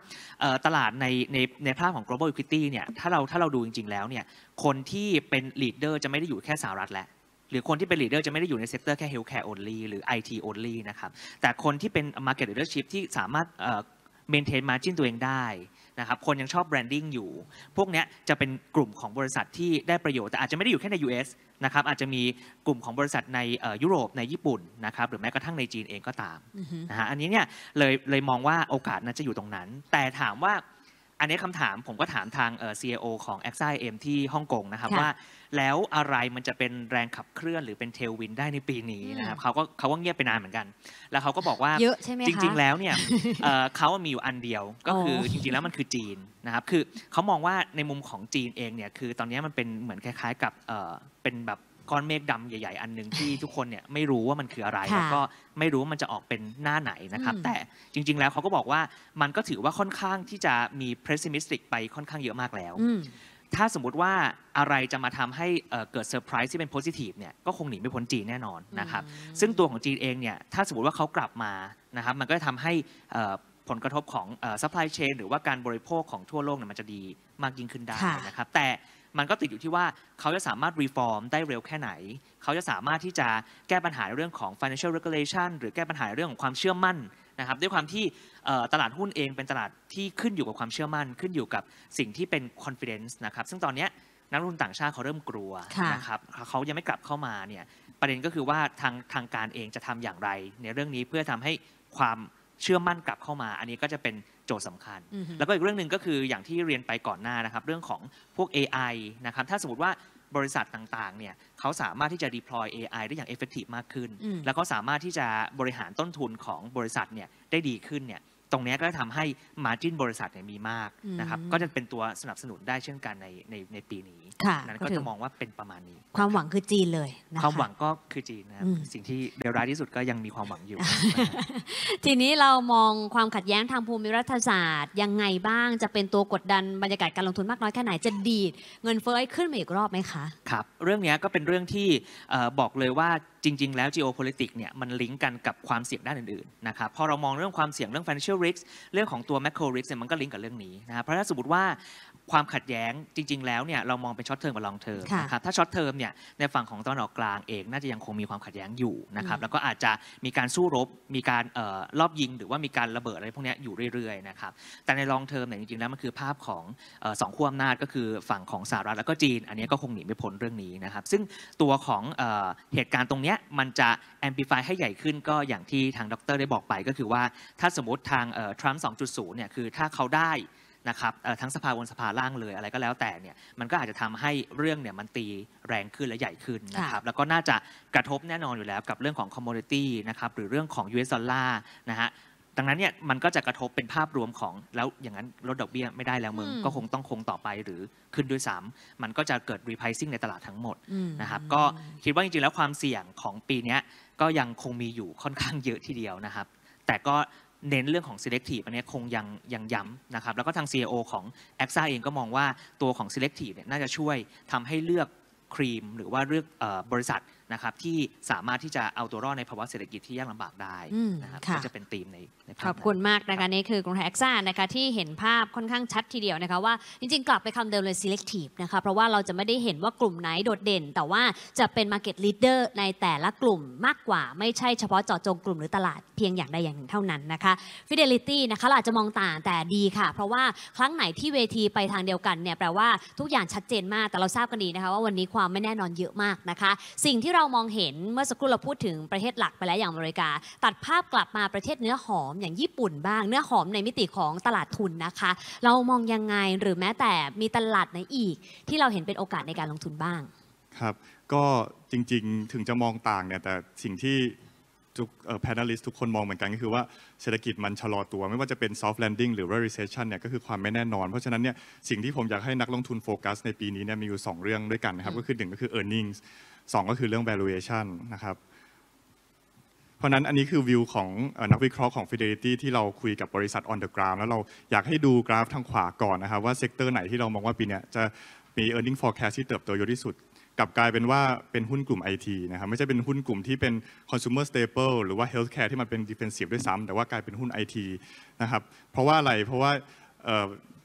[SPEAKER 2] ตลาดในในในภาพของ global equity เนี่ยถ้าเราถ้าเราดูจริง ๆ แล้วเนี่ยคนที่เป็น leader จะไม่ได้อยู่แค่สหรัฐแล้วหรือคนที่เป็น leader จะไม่ได้อยู่ในเซกเตอร์แค่ healthcare only หรือ IT only นะครับแต่คนที่เป็น market leadership ที่สามารถ maintain margin ตัวเองได้นะครับ คนยังชอบแบรนดิ้งอยู่ พวกนี้จะเป็นกลุ่มของบริษัทที่ได้ประโยชน์ แต่อาจจะไม่ได้อยู่แค่ใน US นะครับ อาจจะมีกลุ่มของบริษัทในยุโรปในญี่ปุ่นนะครับ หรือแม้กระทั่งในจีนเองก็ตามนะฮะ อันนี้เนี่ยเลยเลยมองว่าโอกาสน่าจะอยู่ตรงนั้น แต่ถามว่าอันนี้คำถามผมก็ถามทางอ CEO ของ a x a เอ็มที่ฮ่องกงนะครับว่าแล้วอะไรมันจะเป็นแรงขับเคลื่อนหรือเป็นเทลวินได้ในปีนี้นะครับเขาก็เขาก็เงียบไปนานเหมือนกัน แล้วเขาก็บอกว่าเยอะใช่ไหมจริงๆแล้วเนี่ยเขามีอยู่อันเดียวก็คือจริงๆแล้วมันคือจีนนะครับคือเขามองว่าในมุมของจีนเองเนี่ยคือ ตอนนี้มันเป็นเหมือนคล้าย ๆ กับเป็นแบบก้อนเมฆดำใหญ่ๆ อันหนึ่งที่ทุกคนเนี่ยไม่รู้ว่ามันคืออะไรแล้วก็ไม่รู้ว่ามันจะออกเป็นหน้าไหนนะครับ แต่จริง ๆแล้วเขาก็บอกว่ามันก็ถือว่าค่อนข้างที่จะมีเพรสซิมิสติกไปค่อนข้างเยอะมากแล้วถ้าสมมติว่าอะไรจะมาทำให้เกิดเซอร์ไพรส์ที่เป็นโพซิทีฟเนี่ยก็คงหนีไม่พ้นจีนแน่นอนนะครับซึ่งตัวของจีนเองเนี่ยถ้าสมมติว่าเขากลับมานะครับมันก็จะทำให้ผลกระทบของซัพพลายเชนหรือว่าการบริโภคของทั่วโลกเนี่ยมันจะดีมากยิ่งขึ้นได้นะครับแต่มันก็ติดอยู่ที่ว่าเขาจะสามารถรีฟอร์มได้เร็วแค่ไหน เขาจะสามารถที่จะแก้ปัญหาเรื่องของ financial regulation หรือแก้ปัญหาเรื่องของความเชื่อมั่นนะครับด้วยความที่ตลาดหุ้นเองเป็นตลาดที่ขึ้นอยู่กับความเชื่อมั่นขึ้นอยู่กับสิ่งที่เป็น confidence นะครับซึ่งตอนนี้นักลงทุนต่างชาติเขาเริ่มกลัวนะครับเขายังไม่กลับเข้ามาเนี่ยประเด็นก็คือว่าทางทางการเองจะทำอย่างไร ในเรื่องนี้เพื่อทำให้ความเชื่อมั่นกลับเข้ามา อันนี้ก็จะเป็นโจทย์สำคัญ แล้วก็อีกเรื่องหนึ่งก็คืออย่างที่เรียนไปก่อนหน้านะครับเรื่องของพวก AI นะครับถ้าสมมติว่าบริษัทต่างๆ เนี่ยเขาสามารถที่จะ deploy AI ได้อย่าง effective มากขึ้น แล้วก็สามารถที่จะบริหารต้นทุนของบริษัทเนี่ยได้ดีขึ้นเนี่ยตรงนี้ก็จะทำให้มาจิ้นบริษัทเนี่ยมีมากนะครับก็จะเป็นตัวสนับสนุนได้เช่นกันในในในปีนี้นั้นก็จะมองว่าเป็นประมาณนี้
[SPEAKER 1] ความหวังคือจีนเลยนะความห
[SPEAKER 2] วังก็คือจีนนะสิ่งที่เดร้ายที่สุดก็ยังมีความหวังอยู่
[SPEAKER 1] ทีนี้เรามองความขัดแย้งทางภูมิรัฐศาสตร์ยังไงบ้าง จะเป็นตัวกดดันบรรยากาศการลงทุนมากน้อยแค่ไหน จะดีดเงินเฟ้อขึ้นมาอีกรอบไหมคะ
[SPEAKER 2] ครับเรื่องนี้ก็เป็นเรื่องที่บอกเลยว่าจริงๆ แล้ว geopolitics เนี่ยมันลิงก์กันกับความเสี่ยงด้านอื่นๆนะครับพอเรามองเรื่องความเสี่ยงเรื่อง financial risk เรื่องของตัว macro risk เนี่ยมันก็ลิงก์กับเรื่องนี้นะครับเพราะถ้าสมมติว่าความขัดแย้งจริงๆ แล้วเนี่ยเรามองเป็นช็อตเทอมกับลองเทอมนะครับถ้าช็อตเทอมเนี่ยในฝั่งของตอนออกกลางเองน่าจะยังคงมีความขัดแย้งอยู่นะครับแล้วก็อาจจะมีการสู้รบมีการรอบยิงหรือว่ามีการระเบิดอะไรพวกนี้อยู่เรื่อยๆนะครับแต่ในลองเทอมเนี่ยจริงๆแล้วมันคือภาพของสองขั้วอำนาจก็คือฝั่งของสหรัฐแล้วก็จีน อันนี้ก็คงหนีไม่พ้นเรื่องนี้นะครับซึ่งตัวของเหตุการณ์ตรงนี้ี้มันจะแอมพลิฟายให้ใหญ่ขึ้นก็อย่างที่ทางดรได้บอกไปก็คือว่าถ้าสมมติทางทรัมป์ 2.0 เนี่ยคือถ้าเขาได้นะครับทั้งสภาบนสภาล่างเลยอะไรก็แล้วแต่เนี่ยมันก็อาจจะทำให้เรื่องเนี่ยมันตีแรงขึ้นและใหญ่ขึ้นนะครับแล้วก็น่าจะกระทบแน่นอนอยู่แล้วกับเรื่องของคอมมูนิตี้นะครับหรือเรื่องของ US ดอลลาร์นะฮะดังนั้นเนี่ยมันก็จะกระทบเป็นภาพรวมของ แล้วอย่างนั้นลดดอกเบี้ยไม่ได้แล้วมึงอก็คงต้องคงต่อไปหรือขึ้นด้วยซ้ำมันก็จะเกิดรีไพ i c i n g ในตลาดทั้งหมดนะครับ ก็คิดว่าจริงๆแล้วความเสี่ยงของปีนี้ก็ยังคงมีอยู่ค่อนข้างเยอะทีเดียวนะครับ แต่ก็เน้นเรื่องของ selective อันนี้คงยังยังย้ำนะครับ แล้วก็ทาง CIO ของ a x a เองก็มองว่าตัวของ selective เนี่ยน่าจะช่วยทำให้เลือกครีมหรือว่าเลือกออบริษัทนะครับที่สามารถที่จะเอาตัวรอดในภาวะเศรษฐกิจที่ยากลำบากได้นะครับก็จะเป็นธีมในใน
[SPEAKER 1] ขอบคุณมากนะคะนี่คือกรุงไทยแอคซ่านะคะที่เห็นภาพค่อนข้างชัดทีเดียวนะคะว่าจริงๆ กลับไปคำเดิมเลย selective นะคะเพราะว่าเราจะไม่ได้เห็นว่ากลุ่มไหนโดดเด่น แต่ว่าจะเป็น market leader ในแต่ละกลุ่มมากกว่า ไม่ใช่เฉพาะเจาะจงกลุ่มหรือตลาดเพียงอย่างใดอย่างหนึ่งเท่านั้นนะคะ fidelity นะคะเราอาจจะมองต่างแต่ดีค่ะ เพราะว่าครั้งไหนที่เวทีไปทางเดียวกันเนี่ยแปลว่าทุกอย่างชัดเจนมากแต่เราทราบกันดีนะคะว่าวันนี้ความไม่แน่นอนเยอะมากนะคะ สิ่งที่เรามองเห็นเมื่อสักครู่เราพูดถึงประเทศหลักไปแล้วอย่างอเมริกาตัดภาพกลับมาประเทศเนื้อหอม อย่างญี่ปุ่นบ้าง เนื้อหอมในมิติของตลาดทุนนะคะเรามองยังไงหรือแม้แต่มีตลาดไหนอีก ที่เราเห็นเป็นโอกาสในการลงทุนบ้าง
[SPEAKER 4] ครับก็จริงๆ ถึงจะมองต่างเนี่ยแต่สิ่งที่ทุกแพนนลิสทุกคนมองเหมือนกันก็คือว่าเศรษฐกิจมันชะลอตัว ไม่ว่าจะเป็น soft landing หรือว่า recession เนี่ยก็คือความไม่แน่นอน เพราะฉะนั้นเนี่ยสิ่งที่ผมอยากให้นักลงทุนโฟกัสในปีนี้เนี่ยมีอยู่ 2 เรื่องด้วยกันนะครับก็คือหนึ่งก็คือ earnings สองก็คือเรื่อง valuation นะครับ เพราะนั้นอันนี้คือวิวของนักวิเคราะห์ของ Fidelity ที่เราคุยกับบริษัท on the ground แล้วเราอยากให้ดูกราฟทางขวาก่อนนะครับว่าเซกเตอร์ไหนที่เรามองว่าปีนี้จะมี earning forecast ที่เติบโตเยอะที่สุดกลับกลายเป็นว่าเป็นหุ้นกลุ่ม IT นะครับ ไม่ใช่เป็นหุ้นกลุ่มที่เป็น consumer staple หรือว่า healthcare ที่มันเป็น defensive ด้วยซ้ำแต่ว่ากลายเป็นหุ้น IT นะครับเพราะว่าอะไรเพราะว่า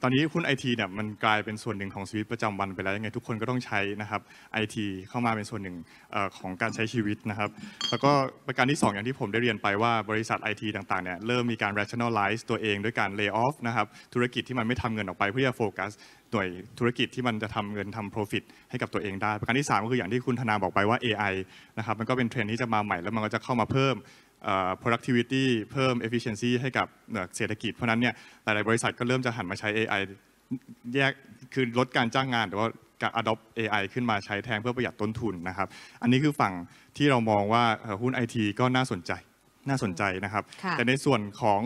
[SPEAKER 4] ตอนนี้หุ้นไอทีเนี่ยมันกลายเป็นส่วนหนึ่งของชีวิตประจำวันไปแล้วยังไงทุกคนก็ต้องใช้นะครับไอทีเข้ามาเป็นส่วนหนึ่งของการใช้ชีวิตนะครับแล้วก็ประการที่ 2 อย่างที่ผมได้เรียนไปว่าบริษัทไอทีต่างๆเนี่ยเริ่มมีการ rationalize ตัวเองด้วยการ lay off นะครับธุรกิจที่มันไม่ทำเงินออกไปเพื่อจะโฟกัสหน่วยธุรกิจที่มันจะทำเงินทำ profit ให้กับตัวเองได้ ประการที่ 3 ก็คืออย่างที่คุณธนาบอกไปว่า AI นะครับมันก็เป็นเทรนด์ที่จะมาใหม่แล้วมันก็จะเข้ามาเพิ่ม productivity เพิ่ม efficiency ให้กับเศรษฐกิจ เพราะนั้นเนี่ยหลายๆ บริษัทก็เริ่มจะหันมาใช้ AI แยกคือลดการจ้างงานหรือว่าการ adopt AI ขึ้นมาใช้แทนเพื่อประหยัดต้นทุนนะครับอันนี้คือฝั่งที่เรามองว่าหุ้นไอทีก็น่าสนใจน่าสนใจนะครับแต่ในส่วนของ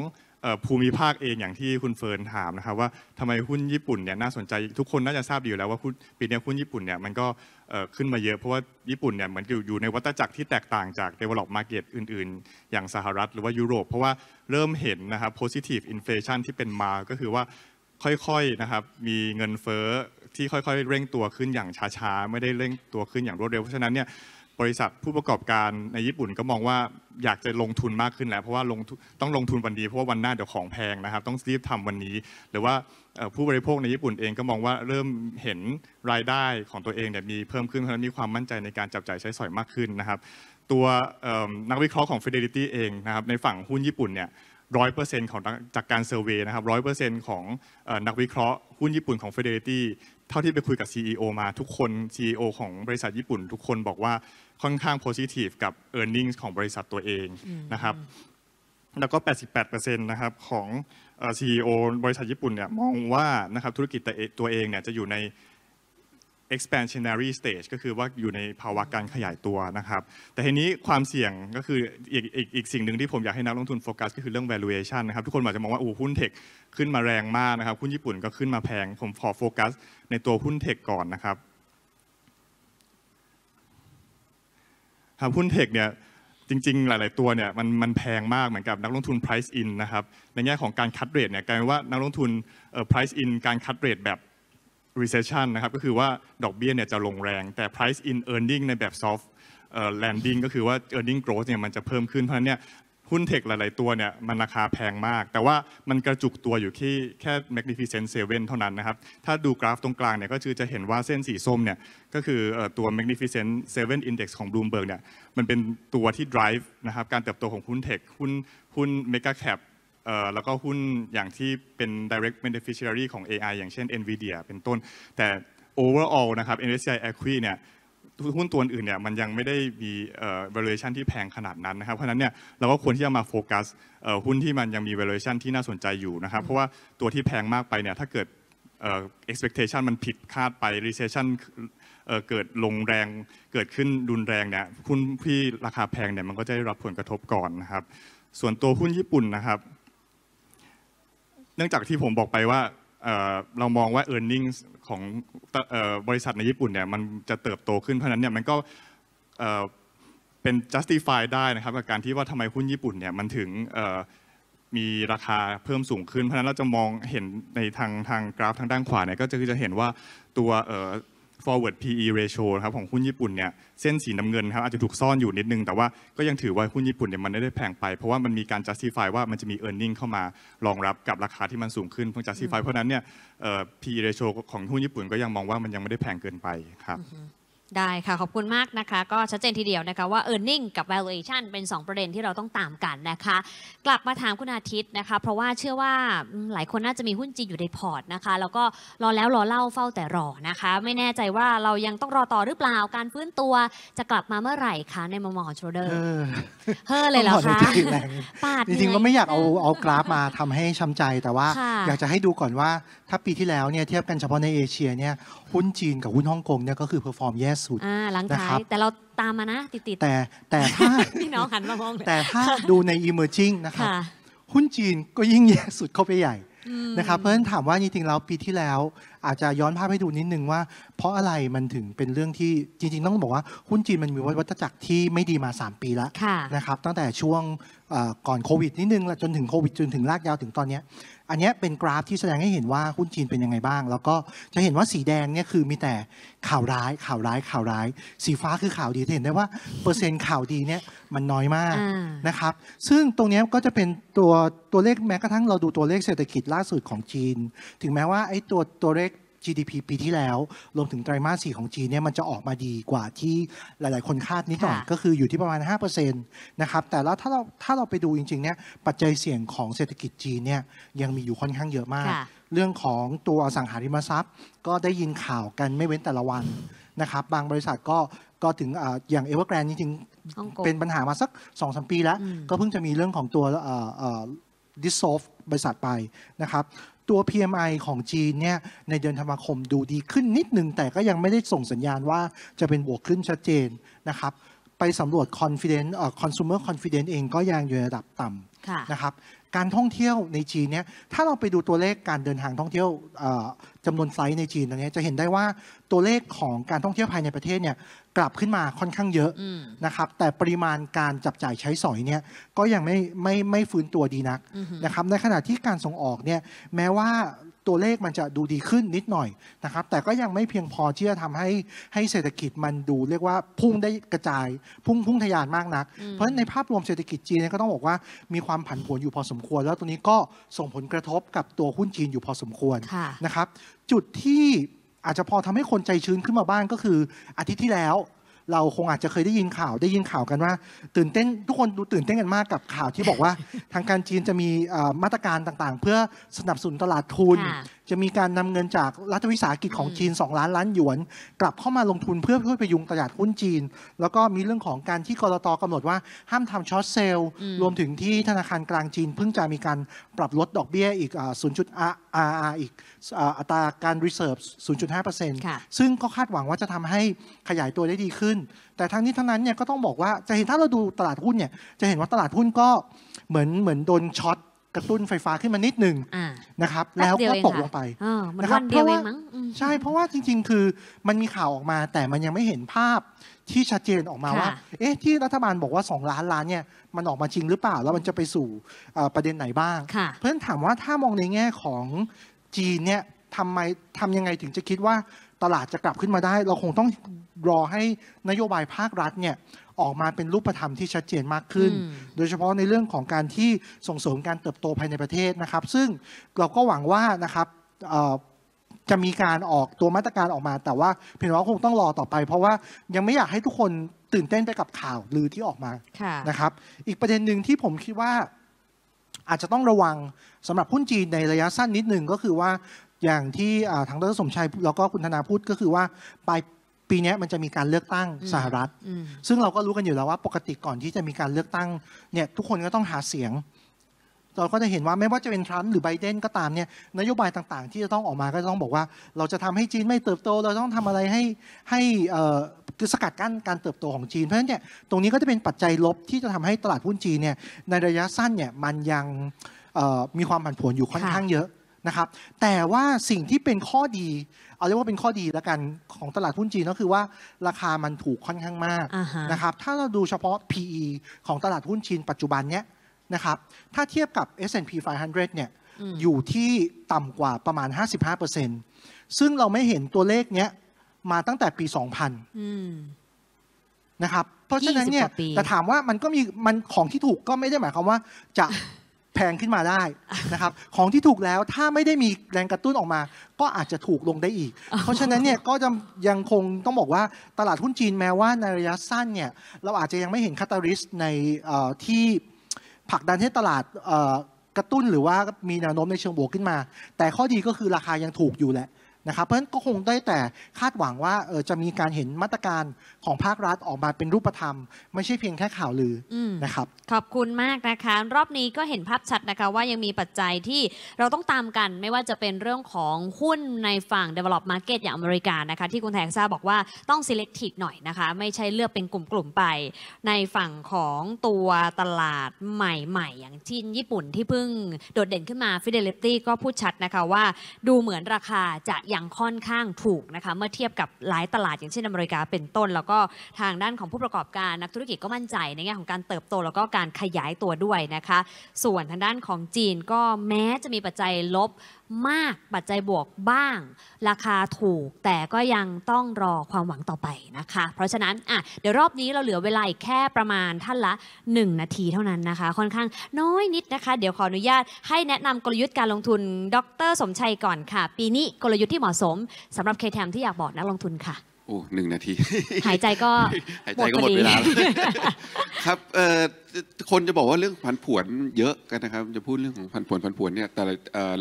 [SPEAKER 4] ภูมิภาคเองอย่างที่คุณเฟิร์นถามนะครับว่าทำไมหุ้นญี่ปุ่นเนี่ยน่าสนใจทุกคนน่าจะทราบดีอยู่แล้วว่าปีนี้หุ้นญี่ปุ่นเนี่ยมันก็ขึ้นมาเยอะเพราะว่าญี่ปุ่นเนี่ยเหมือนอยู่ในวัฏจักรที่แตกต่างจาก develop market อื่นๆ อย่างสหรัฐหรือว่ายุโรป เพราะว่าเริ่มเห็นนะครับ positive inflation ที่เป็นมาก็คือว่าค่อยๆนะครับมีเงินเฟ้อที่ค่อยๆเร่งตัวขึ้นอย่างช้าๆไม่ได้เร่งตัวขึ้นอย่างรวดเร็วเพราะฉะนั้นเนี่ยบริษัทผู้ประกอบการในญี่ปุ่นก็มองว่าอยากจะลงทุนมากขึ้นแล้วเพราะว่าลงต้องลงทุนวันนี้เพราะว่าวันหน้าเดี๋ยวของแพงนะครับ ต้องรีบทำวันนี้หรือว่าผู้บริโภคในญี่ปุ่นเองก็มองว่าเริ่มเห็นรายได้ของตัวเองเนี่ยมีเพิ่มขึ้นเพราะมีความมั่นใจในการจับจ่ายใช้สอยมากขึ้นนะครับตัวนักวิเคราะห์ของ Fidelity เองนะครับในฝั่งหุ้นญี่ปุ่นเนี่ยร้อยเปอร์เซ็นต์ของจากการเซอร์เวยนะครับร้อยเปอร์เซ็นต์ของนักวิเคราะห์หุ้นญี่ปุ่นของ Fidelity เท่าที่ไปคุยกับ CEO มาทุกคน CEO ของบริษัทญี่ปุ่น ทุกคนบอกว่าค่อนข้างโพซิทีฟกับ e a r n i n g ็ของบริษัทตัวเองนะครับ แล้วก็ 88%นะครับ ของ CEO บริษัทญี่ปุ่นเนี่ยมองว่านะครับธุรกิจตัวเองเนี่ยจะอยู่ใน expansionary stage ก็คือว่าอยู่ในภาวะการขยายตัวนะครับ แต่ทีนี้ความเสี่ยงก็คืออีกอีกอีกสิ่งหนึ่งที่ผมอยากให้นักลงทุนโฟกัสก็คือเรื่อง valuation นะครับทุกคนอาจจะมองว่าโอ้หุ้นเทคขึ้นมาแรงมากนะครับหุ้นญี่ปุ่นก็ขึ้นมาแพง ผมขอโฟกัสในตัวหุ้นเทคก่อนนะครับครับหุ้นเทคเนี่ยจริงๆ หลายๆ ตัวเนี่ย มันมันแพงมากเหมือนกับนักลงทุน price in นะครับในแง่ของการคัดเรทเนี่ยกลายเป็นว่านักลงทุน price in การคัดเรทแบบ recession นะครับ ก็คือว่า ดอกเบี้ยเนี่ยจะลงแรง แต่ price in earning ในแบบ soft landing ก็คือว่า earning growth เนี่ยมันจะเพิ่มขึ้น เพราะนั้เนี่ยหุ้นเทคหลายๆตัวเนี่ยมันราคาแพงมาก แต่ว่ามันกระจุกตัวอยู่ที่แค่ Magnificent Seven เท่านั้นนะครับ ถ้าดูกราฟตรงกลางเนี่ยก็คือจะเห็นว่าเส้นสีส้มเนี่ยก็คือตัว Magnificent Seven Index ของ Bloomberg เนี่ยมันเป็นตัวที่ drive นะครับการเติบโตของหุ้นเทค หุ้นหุ้น Mega Cap แล้วก็หุ้นอย่างที่เป็น direct beneficiary ของ AI อย่างเช่น Nvidia เป็นต้น แต่ overall นะครับ MSCI Equi เนี่ย หุ้นตัวอื่นเนี่ยมันยังไม่ได้มี valuation ที่แพงขนาดนั้นนะครับ เพราะนั้นเนี่ยเราก็ควรที่จะมาโฟกัสหุ้นที่มันยังมี valuation ที่น่าสนใจอยู่นะครับ เพราะว่าตัวที่แพงมากไปเนี่ยถ้าเกิด expectation มันผิดคาดไป recession เกิดลงแรง เกิดขึ้นดุนแรงเนี่ยหุ้นที่ราคาแพงเนี่ยมันก็จะได้รับผลกระทบก่อนนะครับ ส่วนตัวหุ้นญี่ปุ่นนะครับเนื่องจากที่ผมบอกไปว่าเรามองว่า e a r n i n g ของบริษัทในญี่ปุ่นเนี่ยมันจะเติบโตขึ้นเพราะนั้นเนี่ยมันก็เป็น justify ได้นะครับกับการที่ว่าทำไมหุ้นญี่ปุ่นเนี่ยมันถึงมีราคาเพิ่มสูงขึ้นเพราะนั้นเราจะมองเห็นในทางทางกราฟทางด้านขวาเนี่ยก็จะจะเห็นว่าตัว forward PE ratio ครับของหุ้นญี่ปุ่นเนี่ยเส้นสีน้ำเงินครับอาจจะถูกซ่อนอยู่นิดนึง แต่ว่าก็ยังถือว่าหุ้นญี่ปุ่นเนี่ยมันไม่ได้แพงไป เพราะว่ามันมีการ justify ว่ามันจะมี e a r n i n g เข้ามารองรับกับราคาที่มันสูงขึ้น เพื่อ justify เพราะนั้นเนี่ยพีเอ PE ratio ของหุ้นญี่ปุ่นก็ยังมองว่ามันยังไม่ได้แพงเกินไปครับ
[SPEAKER 1] ได้ค่ะ ขอบคุณมากนะคะก็ชัดเจนทีเดียวนะคะว่า e a r n i n g กับ valuation เป็น 2 ประเด็นที่เราต้องตามกันนะคะ กลับมาถามคุณอาทิตย์นะคะ เพราะว่าเชื่อว่าหลายคนน่าจะมีหุ้นจีนอยู่ในพอร์ตนะคะ แล้วก็รอแล้วรอเล่าเฝ้าแต่รอนะคะ ไม่แน่ใจว่าเรายังต้องรอต่อหรือเปล่า การฟื้นตัวจะกลับมาเมื่อไหร่คะในมุมมองโชเดอร์
[SPEAKER 3] เฮ้อเลยเหรอคะจริงๆก็ไม่อยากเอาเอากราฟมาทำให้ช้าใจแต่ว่าอยากจะให้ดูก่อนว่า ถ้าปีที่แล้วเนี่ยเทียบกันเฉพาะในเอเชียเนี่ยหุ้นจีนกับหุ้นฮ่องกงเนี่ยก็คือเพอร์ฟอร์มแย่สุดอ่าหลังนะขาครัยบแต
[SPEAKER 1] ่เราตามมานะ ติดติดแต่แต่ถ้าพี่น้องหันมามองแต่ถ้า
[SPEAKER 3] ดูใน emerging นะครับหุ้นจีนก็ยิ่งแย่สุดเข้าไปใหญ่นะครับเพราะฉะนั้นถามว่าจริงๆแล้วปีที่แล้วอาจจะย้อนภาพให้ดูนิดนึงว่า เพราะอะไรมันถึงเป็นเรื่องที่จริง ๆ ต้องบอกว่าหุ้นจีนมันมีวัฏจักรที่ไม่ดีมา 3 ปีแล้วนะครับตั้งแต่ช่วงก่อนโควิดนิดนึงแล้วจนถึงโควิดจนถึงลากยาวถึงตอนเนี้ยอันนี้เป็นกราฟที่แสดงให้เห็นว่าหุ้นจีนเป็นยังไงบ้าง แล้วก็จะเห็นว่าสีแดงเนี่ยคือมีแต่ข่าวร้าย ข่าวร้าย ข่าวร้าย สีฟ้าคือข่าวดีจะเห็นได้ว่า เปอร์เซ็นต์ข่าวดีเนี่ยมันน้อยมากนะครับซึ่งตรงนี้ก็จะเป็นตัวตัวเลขแม้กระทั่งเราดูตัวเลขเศรษฐกิจล่าสุดของจีน ถึงแม้ว่าไอ้ตัวตัวเลข GDP ปีที่แล้วรวมถึงไตรมาสสี่ของจีนเนี่ยมันจะออกมาดีกว่าที่หลายๆ คนคาดนิดหน่อยก็คืออยู่ที่ประมาณ5%นะครับแต่แล้วถ้าเราถ้าเราไปดูจริงๆเนี่ยปัจจัยเสี่ยงของเศรษฐกิจจีนเนี่ยยังมีอยู่ค่อนข้างเยอะมาก เรื่องของตัวสังหาริมทรัพย์ ก็ได้ยินข่าวกันไม่เว้นแต่ละวันนะครับบางบริษัทก็ก็ถึงอย่างเอเวอร์แกรนด์จริง
[SPEAKER 7] ๆเป็นปัญ
[SPEAKER 3] หามาสักสองสมปีแล้ว ก็เพิ่งจะมีเรื่องของตัวดิสโซฟบริษัทไปนะครับตัว PMI ของจีนเนี่ยในเดือนธันวาคมดูดีขึ้นนิดหนึ่งแต่ก็ยังไม่ได้ส่งสัญญาณว่าจะเป็นบวกขึ้นชัดเจนนะครับไปสำรวจ confidence เอ่อ consumer confidence เองก็ยังอยู่ในระดับต่ำนะครับการท่องเที่ยวในจีนเนี่ย ถ้าเราไปดูตัวเลขการเดินทางท่องเที่ยวจำนวนไซต์ในจีนตรงนี้จะเห็นได้ว่าตัวเลขของการท่องเที่ยวภายในประเทศเนี่ย กลับขึ้นมาค่อนข้างเยอะนะครับ แต่ปริมาณการจับจ่ายใช้สอยเนี่ย ก็ยังไม่ไม่ไม่ฟื้นตัวดีนักนะครับ ในขณะที่การส่งออกเนี่ย แม้ว่าตัวเลขมันจะดูดีขึ้นนิดหน่อยนะครับ แต่ก็ยังไม่เพียงพอที่จะทำให้ให้เศรษฐกิจมันดู เรียกว่าพุ่งได้กระจาย พุ่งพุ่งทะยานมากนัก เพราะฉะนั้นในภาพรวมเศรษฐกิจจีนก็ต้องบอกว่ามีความผันผวนอยู่พอสมควร แล้วตัวนี้ก็ส่งผลกระทบกับตัวหุ้นจีนอยู่พอสมควรนะครับจุดที่อาจจะพอทำให้คนใจชื้นขึ้นมาบ้างก็คือ อาทิตย์ที่แล้วเราคงอาจจะเคยได้ยินข่าวได้ยินข่าวกันว่า ตื่นเต้น ทุกคนดูตื่นเต้นกันมากกับข่าวที่บอกว่า ทางการจีนจะมีมาตรการต่างๆ เพื่อสนับสนุนตลาดทุนจะมีการนำเงินจากรัฐวิสาหกิจของจีน 2 ล้านล้านหยวน กลับเข้ามาลงทุนเพื่อช่วยะยุงตลาดหุ้นจีน แล้วก็มีเรื่องของการที่กรตกำหนดว่าห้ามทำช็อตเซลล์ รวมถึงที่ธนาคารกลางจีน เพิ่งจะมีการปรับลดดอกเบี้ยอีก0.5 RR อีก อัตราการรีเซิร์ฟ0.5%ซึ่งก็คาดหวังว่าจะทำให้ขยายตัวได้ดีขึ้นแต่ทั้งนี้ทั้งนั้นเนี่ยก็ต้องบอกว่าจะเห็นถ้าเราดูตลาดหุ้นเนี่ยจะเห็นว่าตลาดหุ้นก็เหมือนเหมือนโดนช็อตกระตุ้นไฟฟ้าขึ้นมานิดหนึ่งนะครับแล้วก็ตกลงไปนะครับเพราะว่าใช่เพราะว่าจริงๆ คือมันมีข่าวออกมาแต่มันยังไม่เห็นภาพที่ชัดเจนออกมาว่า เอ๊ะที่รัฐบาลบอกว่า 2 ล้าน ล้านเนี่ย มันออกมาจริงหรือเปล่าแล้วมันจะไปสู่ประเด็นไหนบ้าง เพื่อนถามว่าถ้ามองในแง่ของจีนเนี่ยทำไมทำยังไงถึงจะคิดว่าตลาดจะกลับขึ้นมาได้ เราคงต้องรอให้นโยบายภาครัฐเนี่ยออกมาเป็นรูปธรรมที่ชัดเจนมากขึ้น โดยเฉพาะในเรื่องของการที่ส่งเสริมการเติบโตภายในประเทศนะครับ ซึ่งเราก็หวังว่านะครับจะมีการออกตัวมาตรการออกมา แต่ว่าเพียงว่าคงต้องรอต่อไป เพราะว่ายังไม่อยากให้ทุกคนตื่นเต้นไปกับข่าวลือที่ออกมาะนะครับ อีกประเด็นหนึ่งที่ผมคิดว่าอาจจะต้องระวังสำหรับหุ้นจีนในระยะสั้นนิดหนึ่งก็คือว่าอย่างที่ทางดรสมชัยแล้วก็คุณธนาพูดก็คือว่าปลายปีนี้มันจะมีการเลือกตั้งสหรัฐ ซึ่งเราก็รู้กันอยู่แล้วว่าปกติก่อนที่จะมีการเลือกตั้งเนี่ยทุกคนก็ต้องหาเสียงเราก็จะเห็นว่าไม่ว่าจะเป็นทรัมป์หรือไบเดน ก็ตามเนี่ยนโยบายต่างๆ ที่จะต้องออกมาก็ต้องบอกว่า เราจะทำให้จีนไม่เติบโต เราต้องทำอะไรให้ให้คือสกัดกั้นการเติบโตของจีนเพราะฉะนั้นเนี่ยตรงนี้ก็จะเป็นปัจจัยลบที่จะทำให้ตลาดหุ้นจีนเนี่ยในระยะสั้นเนี่ยมันยังมีความผันผวนอยู่ค่อนข้างเยอะนะครับแต่ว่าสิ่งที่เป็นข้อดี เอาเรียกว่าเป็นข้อดีแล้วกันของตลาดหุ้นจีนก็คือว่าราคามันถูกค่อนข้างมาก uh-huh. นะครับ ถ้าเราดูเฉพาะ PE ของตลาดหุ้นจีนปัจจุบันเนี้ยนะครับ ถ้าเทียบกับ S&P 500 เนี่ยออยู่ที่ต่ำกว่าประมาณ 55%ซึ่งเราไม่เห็นตัวเลขเนี้ยมาตั้งแต่ปี 2000 นะครับ เพราะฉะนั้นเนี่ยแต่ถามว่ามันก็มีมันของที่ถูกก็ไม่ได้หมายความว่าจะแพงขึ้นมาได้นะครับของที่ถูกแล้วถ้าไม่ได้มีแรงกระตุ้นออกมา ก็อาจจะถูกลงได้อีก เพราะฉะนั้นเนี่ยก็จะยังคงต้องบอกว่าตลาดหุ้นจีนแม้ว่าในระยะสั้นเนี่ยเราอาจจะยังไม่เห็นคาตาลิสในที่ผลักดันให้ตลาดกระตุ้นหรือว่ามีแนวโน้มในเชิงบวกขึ้นมา แต่ข้อดีก็คือราคายังถูกอยู่แหละนะครับเพราะฉะนั้นก็คงได้แต่คาดหวังว่าจะมีการเห็นมาตรการของภาครัฐออกมาเป็นรูปธรรมไม่ใช่เพียงแค่ข่าวลืออนะครับ
[SPEAKER 1] ขอบคุณมากนะคะ รอบนี้ก็เห็นภาพชัดนะคะว่ายังมีปัจจัยที่เราต้องตามกันไม่ว่าจะเป็นเรื่องของ หุ้นในฝั่ง develop market อย่างอเมริกานะคะ ที่คุณแทงซ่าบอกว่าต้อง selective หน่อยนะคะ ไม่ใช่เลือกเป็นกลุ่มๆไป ในฝั่งของตัวตลาดใหม่ๆ อย่างจีนญี่ปุ่นที่เพิ่งโดดเด่นขึ้นมา Fidelity ก็พูดชัดนะคะว่า ดูเหมือนราคาจะยังค่อนข้างถูกนะคะเมื่อเทียบกับหลายตลาดอย่างเช่นอเมริกาเป็นต้นแล้วก็ก็ทางด้านของผู้ประกอบการนักธุรกิจก็มั่นใจในแง่ของการเติบโตแล้วก็การขยายตัวด้วยนะคะ ส่วนทางด้านของจีนก็แม้จะมีปัจจัยลบมากปัจจัยบวกบ้าง ราคาถูก แต่ก็ยังต้องรอความหวังต่อไปนะคะ เพราะฉะนั้นอ่ะเดี๋ยวรอบนี้เราเหลือเวลาอีกแค่ประมาณท่านละ 1 นาทีเท่านั้นนะคะ ค่อนข้างน้อยนิดนะคะเดี๋ยวขออนุญาตให้แนะนำกลยุทธ์การลงทุนดรสมชัยก่อนค่ะ ปีนี้กลยุทธ์ที่เหมาะสม สำหรับเคแทมที่อยากบอกนักลงทุนค่ะ
[SPEAKER 5] โอ้ หนึ่งนาที หายใจก็หายใจก็หมดเวลาครับเอ่อคนจะบอกว่าเรื่องผันผวนเยอะกันนะครับจะพูดเรื่องของผันผวนผันผวนเนี่ยแต่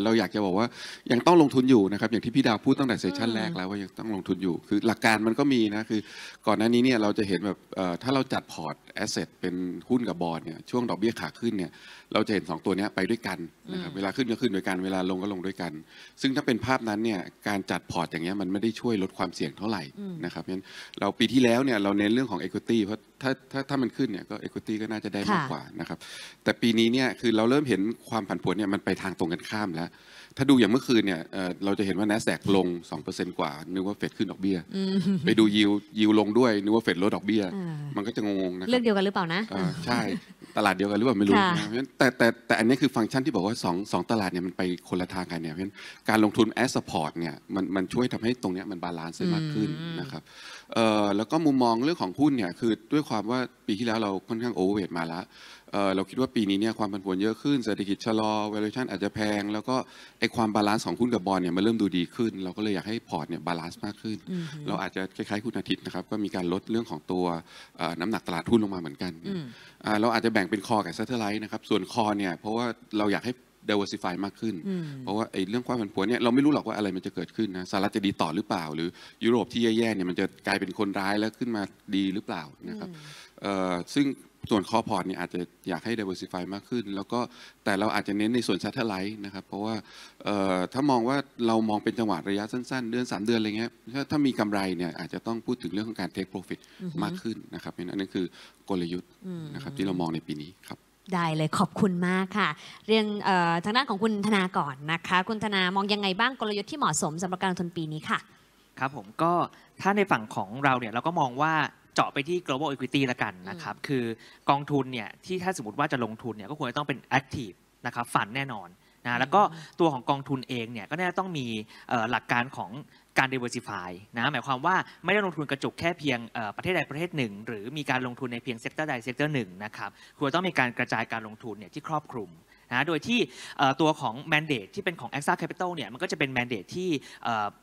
[SPEAKER 5] เราอยากจะบอกว่ายังต้องลงทุนอยู่นะครับอย่างที่พี่ดาวพูดตั้งแต่เซสชันแรกแล้วว่ายังต้องลงทุนอยู่คือหลักการมันก็มีนะคือก่อนหน้านี้เนี่ยเราจะเห็นแบบถ้าเราจัดพอร์ตแอสเซทเป็นหุ้นกับบอลเนี่ยช่วงดอกเบี้ยขาขึ้นเนี่ยเราจะเห็น2ตัวนี้ไปด้วยกันนะครับเวลาขึ้นก็ขึ้นด้วยกัน เวลาลงก็ลงด้วยกัน ซึ่งถ้าเป็นภาพนั้นเนี่ยการจัดพอร์ตอย่างเงี้ยมันไม่ได้ช่วยลดความเสี่ยงเท่าไหร่นะครับเพราะฉะนั้นเราปีที่แล้วเนี่ยเราเน้นเรื่องของ Equity เพราะถ้าถ้าถ้ามันขึ้นเนี่ยก็ Equity ก็น่าจะได้มากกว่านะครับแต่ปีนี้เนี่ยคือเราเริ่มเห็นความผันผวนเนี่ยมันไปทางตรงกันข้ามแล้วถ้าดูอย่างเมื่อคืนเนี่ยเเราจะเห็นว่า n นสแสกลง 2%กว่านึกว่าเฟดขึ้นดอกเบี้ย ไปดูยิวยิวลงด้วย นึกว่าเฟดลดดอกเบี้ย มันก็จะงงนะเรื่องเ
[SPEAKER 1] ดียวกันหรือเปล่านะะใช่
[SPEAKER 5] ตลาดเดียวกันหรือเปล่าไม่รู้่นะเพราะฉะนั้นแต่แต่แต่อันนี้คือฟังก์ชันที่บอกว่า2ออตลาดเนี่ยมันไปคนละทางกันเนี่ยเพราะฉะนั้นการลงทุน as support เนี่ยมันมันช่วยทำให้ตรงเนี้ยมันบาลานซ์ได้มากขึ้นนะครับแล้วก็มุมมองเรื่องของหุ้นเนี่ยคือด้วยความว่าปีที่แล้วเราค่อนข้างโอเวอร์เวทมาแล้วเราคิดว่าปีนี้เนี่ยความผันผวนเยอะขึ้นเศรษฐกิจชะลอ valuation อาจจะแพง แล้วก็ไอความบาลานซ์ของหุ้นกับบอลเนี่ย มันเริ่มดูดีขึ้น เราก็เลยอยากให้พอร์ตเนี่ยบาลานซ์มากขึ้น เราอาจจะคล้าย ๆ คุณอาทิตย์นะครับ ก็มีการลดเรื่องของตัวน้ำหนักตลาดหุ้นลงมาเหมือนกัน เราอาจจะแบ่งเป็นคอกับซัตเทอร์ไลท์นะครับส่วนคอเนี่ยเพราะว่าเราอยากให้ diversify มากขึ้น เพราะว่าไอ้เรื่องความผันผวนเนี่ยเราไม่รู้หรอกว่าอะไรมันจะเกิดขึ้นนะสหรัฐจะดีต่อหรือเปล่า หรือยุโรปที่แย่ๆเนี่ยมันจะกลายเป็นคนร้ายแล้วขึ้นมาดีหรือเปล่านะครับซึ่งส่วนคอพอร์ตเนี่ยอาจจะอยากให้ diversify มากขึ้น แล้วก็แต่เราอาจจะเน้นในส่วน s a t ท์ไลท์นะครับ เพราะว่าถ้ามองว่าเรามองเป็นจังหวะระยะสั้นๆ เดือน3เดือนอะไรเงี้ยถ้าถ้ามีกำไรเนี่ยอาจจะต้องพูดถึงเรื่องของการ take profit มากขึ้นนะครับ นั่นนั่นคือกลยุทธ์นะครับที่เรามองในปีนี้ครับ
[SPEAKER 1] ได้เลยขอบคุณมากค่ะ เรื่องทางด้านของคุณธนาก่อนนะคะคุณธนามองยังไงบ้างกลยุทธ์ที่เหมาะสมสำหรับการลงทุนปีนี้ค่ะ
[SPEAKER 5] ครับ
[SPEAKER 2] ผมก็ถ้าในฝั่งของเราเนี่ยเราก็มองว่าเจาะไปที่ global equity ละกันนะครับ คือกองทุนเนี่ย ที่ถ้าสมมติว่าจะลงทุนเนี่ย ก็ควรจะต้องเป็น active นะครับ ฝันแน่นอนนะ แล้วก็ตัวของกองทุนเองเนี่ย ก็น่าต้องมีหลักการของการ diversify นะ หมายความว่าไม่ได้ลงทุนกระจุกแค่เพียงประเทศใดประเทศหนึ่ง หรือมีการลงทุนในเพียงเซกเตอร์ใดเซกเตอร์หนึ่งนะครับ ควรต้องมีการกระจายการลงทุนเนี่ยที่ครอบคลุมนะโดยที่ตัวของ mandate ที่เป็นของ a x a Capital เนี่ย มันก็จะเป็น mandate ที่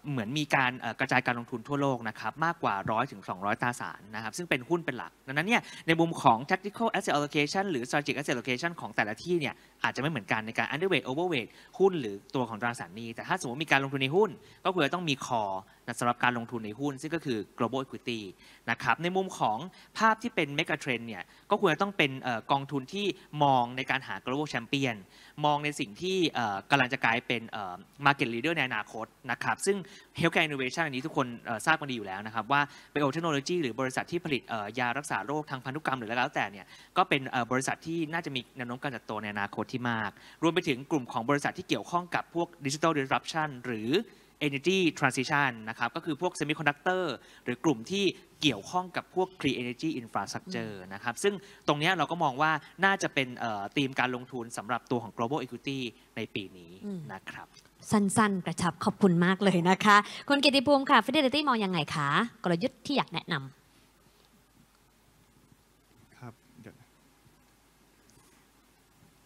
[SPEAKER 2] เหมือนมีการกระจายการลงทุนทั่วโลกนะครับมากกว่า100ถึง 200ตราสารนะครับซึ่งเป็นหุ้นเป็นหลักดังนั้นเนี่ยในมุมของ tactical asset allocation หรือ strategic asset allocation ของแต่ละที่เนี่ยอาจจะไม่เหมือนกันในการ underweight overweight หุ้นหรือตัวของตราสารนี้ แต่ถ้าสมมติมีการลงทุนในหุ้น ก็ควรจะต้องมี core สำหรับการลงทุนในหุ้นซึ่งก็คือ global equity นะครับ ในมุมของภาพที่เป็น mega trend เนี่ย ก็ควรจะต้องเป็นกองทุนที่มองในการหา global champion มองในสิ่งที่กำลังจะกลายเป็น market leader ในอนาคตนะครับ ซึ่ง healthcare innovation อันนี้ทุกคนทราบกันดีอยู่แล้วนะครับว่า biotechnology หรือบริษัทที่ผลิตยารักษาโรคทางพันธุกรรมหรืออะไรแล้วแต่เนี่ย ก็เป็นบริษัทที่น่าจะมีแนวโน้มการเติบโตในอนาคตที่มาก รวมไปถึงกลุ่มของบริษัทที่เกี่ยวข้องกับพวก digital disruption หรือ Energy Transition นะครับ ก็คือพวกเซมิคอนดักเตอร์หรือกลุ่มที่เกี่ยวข้องกับพวก Clean Energy Infrastructure นะครับ ซึ่งตรงนี้เราก็มองว่าน่าจะเป็นธีมการลงทุนสำหรับตัวของ global equity ในปีนี้
[SPEAKER 1] นะครับ สั้น ๆ กระชับขอบคุณมากเลยนะคะ คุณเกียรติภูมิค่ะ Fidelity มองยังไงคะกลยุทธ์ที่อยากแนะน
[SPEAKER 4] ำครับ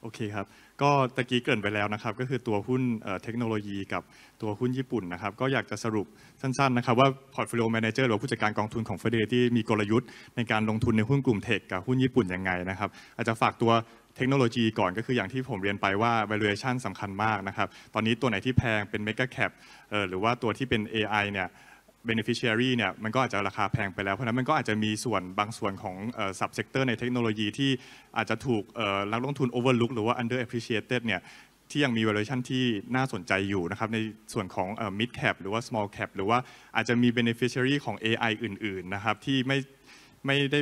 [SPEAKER 4] โอเคครับก็ตะกี้เกินไปแล้วนะครับก็คือตัวหุ้นเทคโนโลยีกับตัวหุ้นญี่ปุ่นนะครับก็อยากจะสรุปสั้นๆนะครับว่าพอร์โฟลิโอแมเนจเจอร์หรือผู้จัดการกองทุนของเฟเดอที่มีกลยุทธ์ ในการลงทุนในหุ้นกลุ่มเทคกับหุ้นญี่ปุ่นยังไงนะครับอาจจะฝากตัวเทคโนโลยีก่อนก็คืออย่างที่ผมเรียนไปว่า valuation สำคัญมากนะครับตอนนี้ตัวไหนที่แพงเป็น mega cap หรือว่าตัวที่เป็น AI เนี่ย b e n e เชียรี่เนี่ยมันก็อาจจะราคาแพงไปแล้วเพราะนั้นมันก็อาจจะมีส่วนบางส่วนของสับเซกเตอร์ในเทคโนโลยีที่อาจจะถูกนักลงทุน overlook หรือว่า under appreciated เนี่ยที่ยังมีเวอร์ชันที่น่าสนใจอยู่นะครับในส่วนของ mid cap หรือว่า small cap หรือว่าอาจจะมีเ b e n e เชียรี่ของ AI อื่น ๆ นะครับที่ไม่ไม่ได้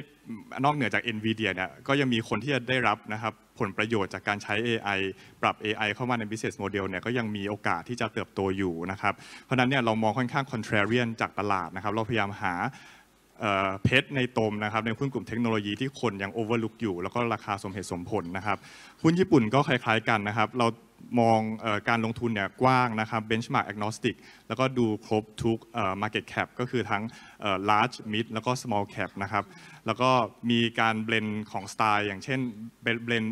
[SPEAKER 4] นอกเหนือจาก NVIDIA เนี่ยก็ยังมีคนที่จะได้รับนะครับผลประโยชน์จากการใช้ AI ปรับ AI เข้ามาใน business model เนี่ยก็ยังมีโอกาสที่จะเติบโตอยู่นะครับเพราะนั้นเนี่ยเรามองค่อนข้าง contrarian จากตลาดนะครับเราพยายามหาเพชรในตมนะครับในหุ้นกลุ่มเทคโนโลยีที่คนยัง overlook อยู่ แล้วก็ราคาสมเหตุสมผลนะครับหุ้นญี่ปุ่นก็คล้าย ๆกันนะครับเรามองการลงทุนเนี่ยกว้างนะครับ benchmark agnostic แล้วก็ดูครบทุก market cap ก็คือทั้ง large mid แล้วก็ small cap นะครับแล้วก็มีการเบลนของสไตล์อย่างเช่นเบลน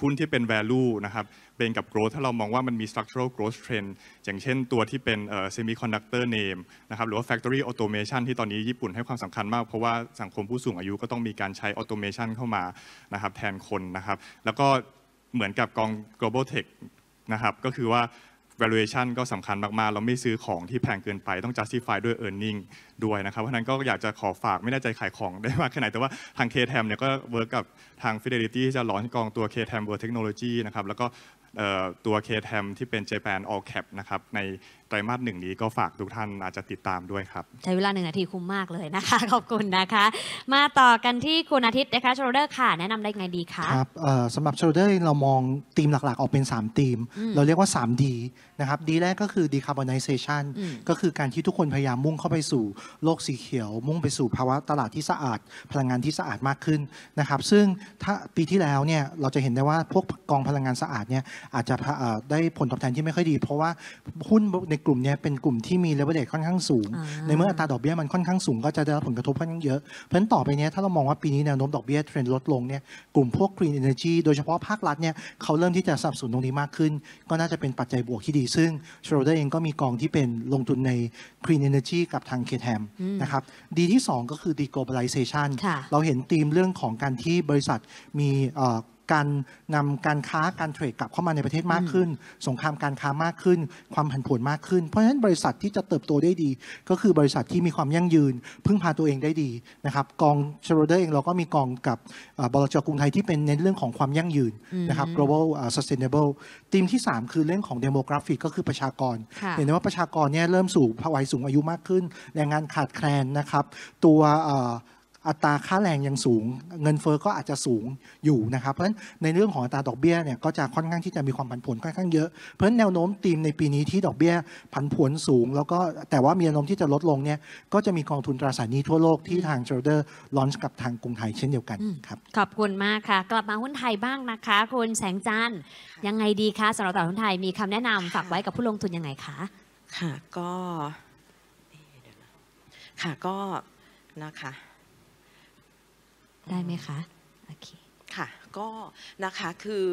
[SPEAKER 4] คุณนที่เป็น value นะครับเป็นกับ growth ถ้าเรามองว่ามันมี structural growth trend อย่างเช่นตัวที่เป็น semiconductor name นะครับหรือว่า factory automation ที่ตอนนี้ญี่ปุ่นให้ความสำคัญมากเพราะว่าสังคมผู้สูงอายุก็ต้องมีการใช้ automation เข้ามานะครับแทนคนนะครับแล้วก็เหมือนกับกอง global tech นะครับ ก็คือว่า valuation ก็สำคัญมาก ๆ เราไม่ซื้อของที่แพงเกินไป ต้อง justify ด้วย earning ด้วยนะครับ เพราะนั้นก็อยากจะขอฝากไม่แน่ใจขายของได้มากแค่ไหนแต่ว่าทาง KTM เนี่ยก็เวิร์กกับทาง Fidelity ที่จะหลอนกองตัว KTM World Technology นะครับ แล้วก็ตัว KTM ที่เป็น Japan All Cap นะครับในไตรมาสหนึ่งนี้ก็ฝากทุกท่านอาจจะติดตามด้วย
[SPEAKER 1] ครับใช้เวลาหนึ่งนาทีคุ้มมากเลยนะคะ ขอบคุณนะคะ มาต่อกันที่คุณอาทิตย์นะคะชโรเดอร์ค่ะ แนะนำได้ไงดีคะครั
[SPEAKER 3] บสำหรับชโรเดอร์เรามองธีมหลักๆ ออกเป็น3ธีม เราเรียกว่า 3D นะครับดีแรกก็คือ decarbonization ก็คือการที่ทุกคนพยายามมุ่งเข้าไปสู่โลกสีเขียว มุ่งไปสู่ภาวะตลาดที่สะอาด พลังงานที่สะอาดมากขึ้นนะครับซึ่งถ้าปีที่แล้วเนี่ยเราจะเห็นได้ว่าพวกกองพลังงานสะอาดเนี่ยอาจจะได้ผลตอบแทนที่ไม่ค่อยดีเพราะว่าหุ้นนกลุ่มนี้เป็นกลุ่มที่มีเลเวลเดตค่อนข้างสูง ในเมื่ออัตราดอกเบี้ยมันค่อนข้างสูงก็จะได้รับผลกระทบค่อนข้างเยอะ เพราะฉะนั้นต่อไปนี้ถ้าเรามองว่าปีนี้แนวโน้มดอกเบี้ยเทรนด์ลดลงเนี่ยกลุ่มพวก g r e e เ e n e r g โดยเฉพาะภาครัฐเนี่ยเขาเริ่มที่จะสับสนุนตรงนี้มากขึ้น ก็น่าจะเป็นปัจจัยบวกที่ดีซึ่งชโรเดอร์เองก็มีกองที่เป็นลงทุนใน g r e e เ e n e r g กับทางเคแฮมนะครับดีที่ 2 ก็คือดีโกลบอลไลเซชันเราเห็นธีมเรื่องของการที่บริษัทมีการนำการค้าการเทรดกลับเข้ามาในประเทศมากขึ้นสงครามการค้ามากขึ้น ความผันผวนมากขึ้นเพราะฉะนั้นบริษัทที่จะเติบโตได้ดี ก็คือบริษัทที่มีความยั่งยืนพึ่งพาตัวเองได้ดีนะครับกองเชโรเดอร์เองเราก็มีกองกับบริษัจกรุงไทยที่เป็นเน้นเรื่องของความยั่งยืนนะครับ global sustainable ทีมที่ 3 คือเรื่องของ demographic ก็คือประชากรเห็นได้ว่าประชากรเนี่ยเริ่มสู่วัยสูงอายุมากขึ้นแรงงานขาดแคลนนะครับตัวอัตราค่าแรงยังสูง เงินเฟอ้อก็อาจจะสูงอยู่นะครับเพราะฉะนั้นในเรื่องของอัตราดอกเบี้ยเนี่ยก็จะค่อนข้างที่จะมีความผันผวนค่อนข้างเยอะเพราะฉะนั้นแนวโน้มธีมในปีนี้ที่ดอกเบี้ย ผันผวนสูง แล้วก็แต่ว่ามีแนวโน้มที่จะลดลงเนี่ย ก็จะมีกองทุนตราสารนี้ทั่วโลกที่ทางเชลเดอร์ลอนช์กับทางกรุงไทยเช่นเดียวกันครับ
[SPEAKER 1] ขอบคุณมากค่ะ กลับมาหุ้นไทยบ้างนะคะคุณแสงจันทร์ยังไงดีคะสำหรับตลาดหุ้นไทยมีคำแนะนำฝากไว้กับผู้ลงทุนยังไงคะ
[SPEAKER 6] ค่ะก็ ค่ะก็นะคะได้ไหมคะ โอเค ค่ะ ก็นะคะ คือ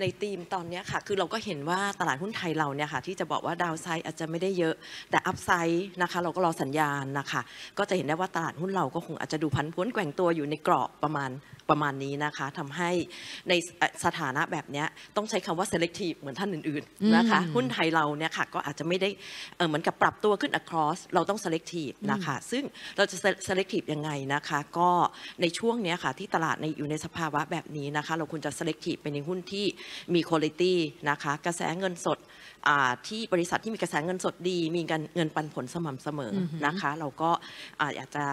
[SPEAKER 6] ในทีมตอนนี้ค่ะ คือเราก็เห็นว่าตลาดหุ้นไทยเราเนี่ยค่ะที่จะบอกว่าดาวไซด์อาจจะไม่ได้เยอะ แต่อัพไซด์นะคะ เราก็รอสัญญาณนะคะ ก็จะเห็นได้ว่า ตลาดหุ้นเราก็คงอาจจะดูพันพ้นแกว่งตัวอยู่ในกรอบประมาณประมาณนี้นะคะทำให้ในสถานะแบบนี้ต้องใช้คำว่า selective เหมือนท่านอื่นๆนะคะ หุ้นไทยเราเนี่ยค่ะก็อาจจะไม่ได้เหมือนกับปรับตัวขึ้น across เราต้อง selective นะคะซึ่งเราจะ selective ยังไงนะคะ ก็ในช่วงนี้ค่ะ ที่ตลาดในอยู่ในสภาวะแบบนี้นะคะ เราควรจะ selective เปในหุ้นที่มี quality นะคะ กระแสเงินสดที่บริษัทที่มีกระแสเงินสดดี มีเงินปันผลสม่ำเสมอนะคะเราก็อยากจะ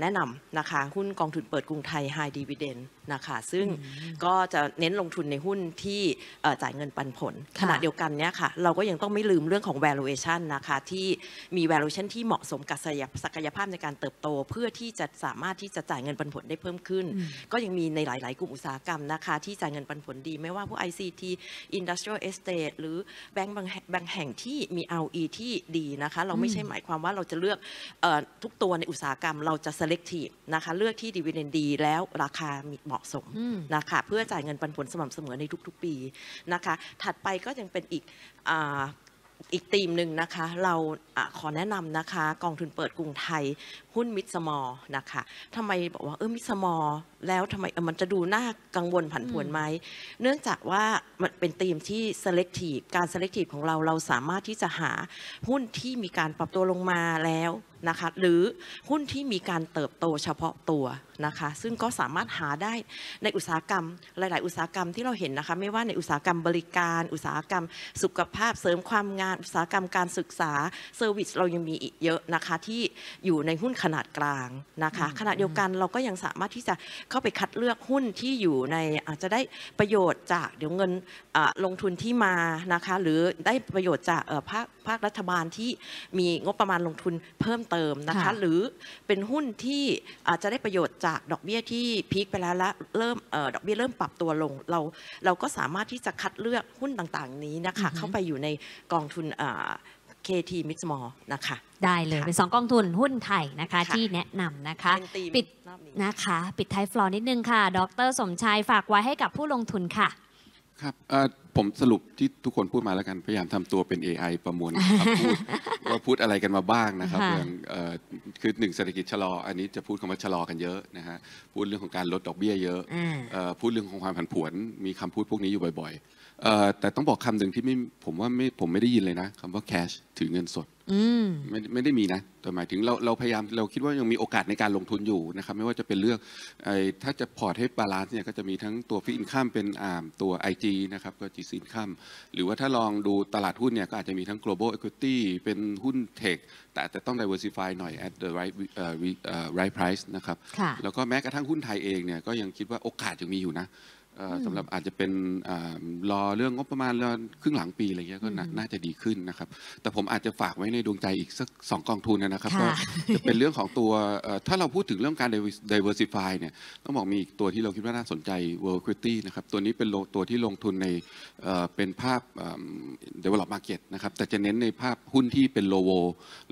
[SPEAKER 6] แนะนำนะคะหุ้นกองทุนเปิดกรุงไทย High Dividend นะคะซึ่งก็จะเน้นลงทุนในหุ้นที่จ่ายเงินปันผลขณะเดียวกันเนี้ยค่ะ เราก็ยังต้องไม่ลืมเรื่องของ valuation นะคะที่มี valuation ที่เหมาะสมกับศักยภาพในการเติบโตเพื่อที่จะสามารถที่จะจ่ายเงินปันผลได้เพิ่มขึ้น ก็ยังมีในหลายๆกลุ่มอุตสาหกรรมนะคะที่จ่ายเงินปันผลดี ไม่ว่าพวก ICT Industrial Estate หรือแบงก์บางบางแห่งที่มี ROE ที่ดีนะคะเราไม่ใช่หมายความว่าเราจะเลือกออทุกตัวในอุตสาหกรรม เราจะ selective นะคะเลือกที่ดีเวนดีแล้วราคาเหมาะสมนะคะเพื่อจ่ายเงินปันผลสม่ำเสมอในทุกๆปีนะคะถัดไปก็ยังเป็นอีกออีกธีมหนึ่งนะคะ เราอขอแนะนำนะคะกองทุนเปิดกรุงไทยหุ้นมิดสมอลนะคะ ทำไมบอกว่าเออมิดสมอลแล้วทำไมมันจะดูน่ากังวลผันผวนไหม เนื่องจากว่ามันเป็นธีมที่ selective การ selective ของเราเราสามารถที่จะหาหุ้นที่มีการปรับตัวลงมาแล้วนะคะ หรือหุ้นที่มีการเติบโตเฉพาะตัวนะคะ ซึ่งก็สามารถหาได้ในอุตสาหกรรม หลาย ๆ อุตสาหกรรมที่เราเห็นนะคะ ไม่ว่าในอุตสาหกรรมบริการ อุตสาหกรรม สุขภาพ เสริมความงาน อุตสาหกรรมการศึกษาเซอร์วิสเรายังมีอีกเยอะนะคะที่อยู่ในหุ้นขนาดกลางนะคะขณะเดียวกันเราก็ยังสามารถที่จะเข้าไปคัดเลือกหุ้นที่อยู่ในอาจจะได้ประโยชน์จากเดี๋ยวเงินลงทุนที่มานะคะ หรือได้ประโยชน์จากภาคภาครัฐบาลที่มีงบประมาณลงทุนเพิ่มเติมนะคะ หรือเป็นหุ้นที่อาจจะได้ประโยชน์จากดอกเบี้ยที่พีคไปแล้วและเริ่มดอกเบี้ยเริ่มปรับตัวลงเราเราก็สามารถที่จะคัดเลือกหุ้นต่าง ๆนี้นะคะเข้า
[SPEAKER 1] ไปอยู่ในกองทุน KT Mix Mall นะคะ ได้เลยเป็นสองกองทุนหุ้นไทยนะคะคะที่แนะนำนะคะปิดนะคะ ปิดท้ายฟลอร์นิดนึงค่ะดรสมชาย ฝากไว้ให้กับผู้ลงทุนค่ะ
[SPEAKER 5] ครับผมสรุปที่ทุกคนพูดมาแล้วกันพยายามทำตัวเป็น AI ประมวลคำพูดว่าพูดอะไรกันมาบ้างนะครับอย่างคือหนึ่งเศรษฐกิจชะลอ อันนี้จะพูดคำว่าชะลอกันเยอะนะฮะพูดเรื่องของการลดดอกเบี้ยเยอะพูดเรื่องของความผันผวนมีคำพูดพวกนี้อยู่บ่อยแต่ต้องบอกคำหนึ่งที่ไม่ผมว่าไม่ผมไม่ได้ยินเลยนะคำว่าแคชถือเงินสดไม่ไม่ได้มีนะแต่หมายถึงเราเราพยายามเราคิดว่ายังมีโอกาสในการลงทุนอยู่นะครับไม่ว่าจะเป็นเลือกไอ้ถ้าจะพอร์ตให้บาลานซ์เนี่ยก็จะมีทั้งตัวฟิอินข้ามเป็นอ่าตัว IG นะครับก็จีซีนข้ามหรือว่าถ้าลองดูตลาดหุ้นเนี่ยก็อาจจะมีทั้ง global equity เป็นหุ้นเทคแต่จะต้อง diversify หน่อย at the right uh, right price นะครับแล้วก็แม้กระทั่งหุ้นไทยเองเนี่ยก็ยังคิดว่าโอกาสยังมีอยู่นะสำหรับอาจจะเป็นรอเรื่องงบประมาณรอครึ่งหลังปีอะไรเงี้ยก็น่าจะดีขึ้นนะครับ แต่ผมอาจจะฝากไว้ในดวงใจอีกสักสองกองทุนนะครับ ก็จะเป็นเรื่องของตัวถ้าเราพูดถึงเรื่องการ diversify เนี่ย ต้องบอกมีอีกตัวที่เราคิดว่า น่าสนใจ world equity นะครับตัวนี้เป็นตัวที่ลงทุนในเป็นภาพ develop market นะครับแต่จะเน้นในภาพหุ้นที่เป็น low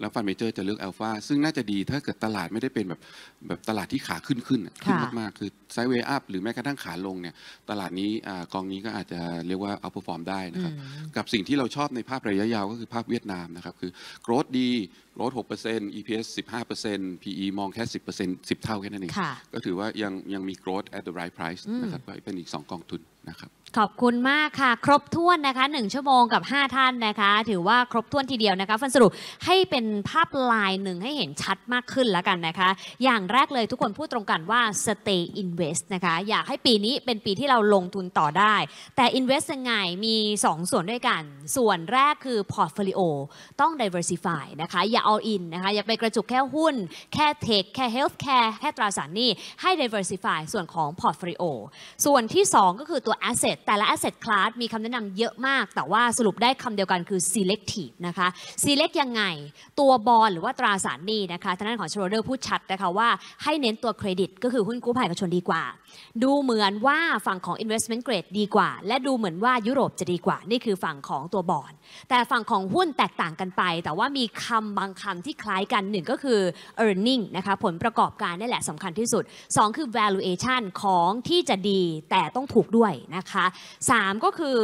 [SPEAKER 5] แล้วฟันเมเจอร์จะเลือก alpha ซึ่งน่าจะดีถ้าเกิดตลาดไม่ได้เป็นแบบแบบตลาดที่ขาขึ้นขึ้นขึ้นมากๆคือไซด์เว y ์อัพหรือแม้กระทั่งขาลงเนี่ยตลาดนี้กองนี้ก็อาจจะเรียกว่าเอาพอฟอร์มได้นะครับ กับสิ่งที่เราชอบในภาพระยะยาว ก็คือภาพเวียดนามนะครับ คือโกรธดีโกรด6% EPS 15% PE มองแค่ 10% 10 เท่าแค่นั้นเองก็ถือว่ายังยังมีโกรธ at the right price นะครับเป็นอีก 2กองทุนนะครับ
[SPEAKER 1] ขอบคุณมากค่ะ ครบถ้วนนะคะ1ชั่วโมงกับ 5 ท่านนะคะ ถือว่าครบถ้วนทีเดียวนะคะฟันสรุปให้เป็นภาพลายหนึ่งให้เห็นชัดมากขึ้นแล้วกันนะคะอย่างแรกเลยทุกคนพูดตรงกันว่า stay invest นะคะอยากให้ปีนี้เป็นปีที่เราลงทุนต่อได้ แต่ invest ยังไงมี 2 ส่วนด้วยกัน ส่วนแรกคือ portfolio ต้อง diversify นะคะอย่า all in นะคะอย่าไปกระจุกแค่หุ้นแค่เทคแค่ healthcare แค่ตราสารหนี้ให้ diversify ส่วนของ portfolio ส่วนที่ 2 ก็คือตัว asset asset แต่ละ asset class มีคำแนะนำเยอะมาก แต่ว่าสรุปได้คำเดียวกันคือ selective นะคะ select ยังไง ตัวบอลหรือว่าตราสารหนี้นะคะท่านั้นของชโรเดอร์พูดชัดนะคะว่าให้เน้นตัวเครดิตก็คือหุ้นกู้ภัยกับชนดีกว่า ดูเหมือนว่าฝั่งของ investment grade ดีกว่า และดูเหมือนว่ายุโรปจะดีกว่า นี่คือฝั่งของตัวบอลแต่ฝั่งของหุ้นแตกต่างกันไป แต่ว่ามีคำบางคำที่คล้ายกันหนึ่งก็คือ earning นะคะผลประกอบการนี่แหละสำคัญที่สุด 2 คือ valuation ของที่จะดีแต่ต้องถูกด้วยนะคะ3ก็คือ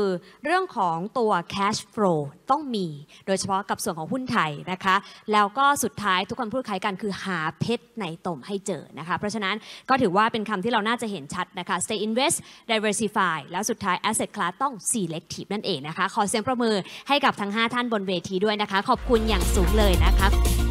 [SPEAKER 1] เรื่องของตัว cash flow ต้องมี โดยเฉพาะกับส่วนของหุ้นไทยนะคะ แล้วก็สุดท้ายทุกคนพูดคล้ายกันคือหาเพชรในต่มให้เจอนะคะ เพราะฉะนั้นก็ถือว่าเป็นคำที่เราน่าจะเห็นชัดนะคะ stay invest diversify แล้วสุดท้าย asset class ต้อง selective นั่นเองนะคะ ขอเสียงประมือให้กับทั้ง5ท่านบนเวทีด้วยนะคะ ขอบคุณอย่างสูงเลยนะคะ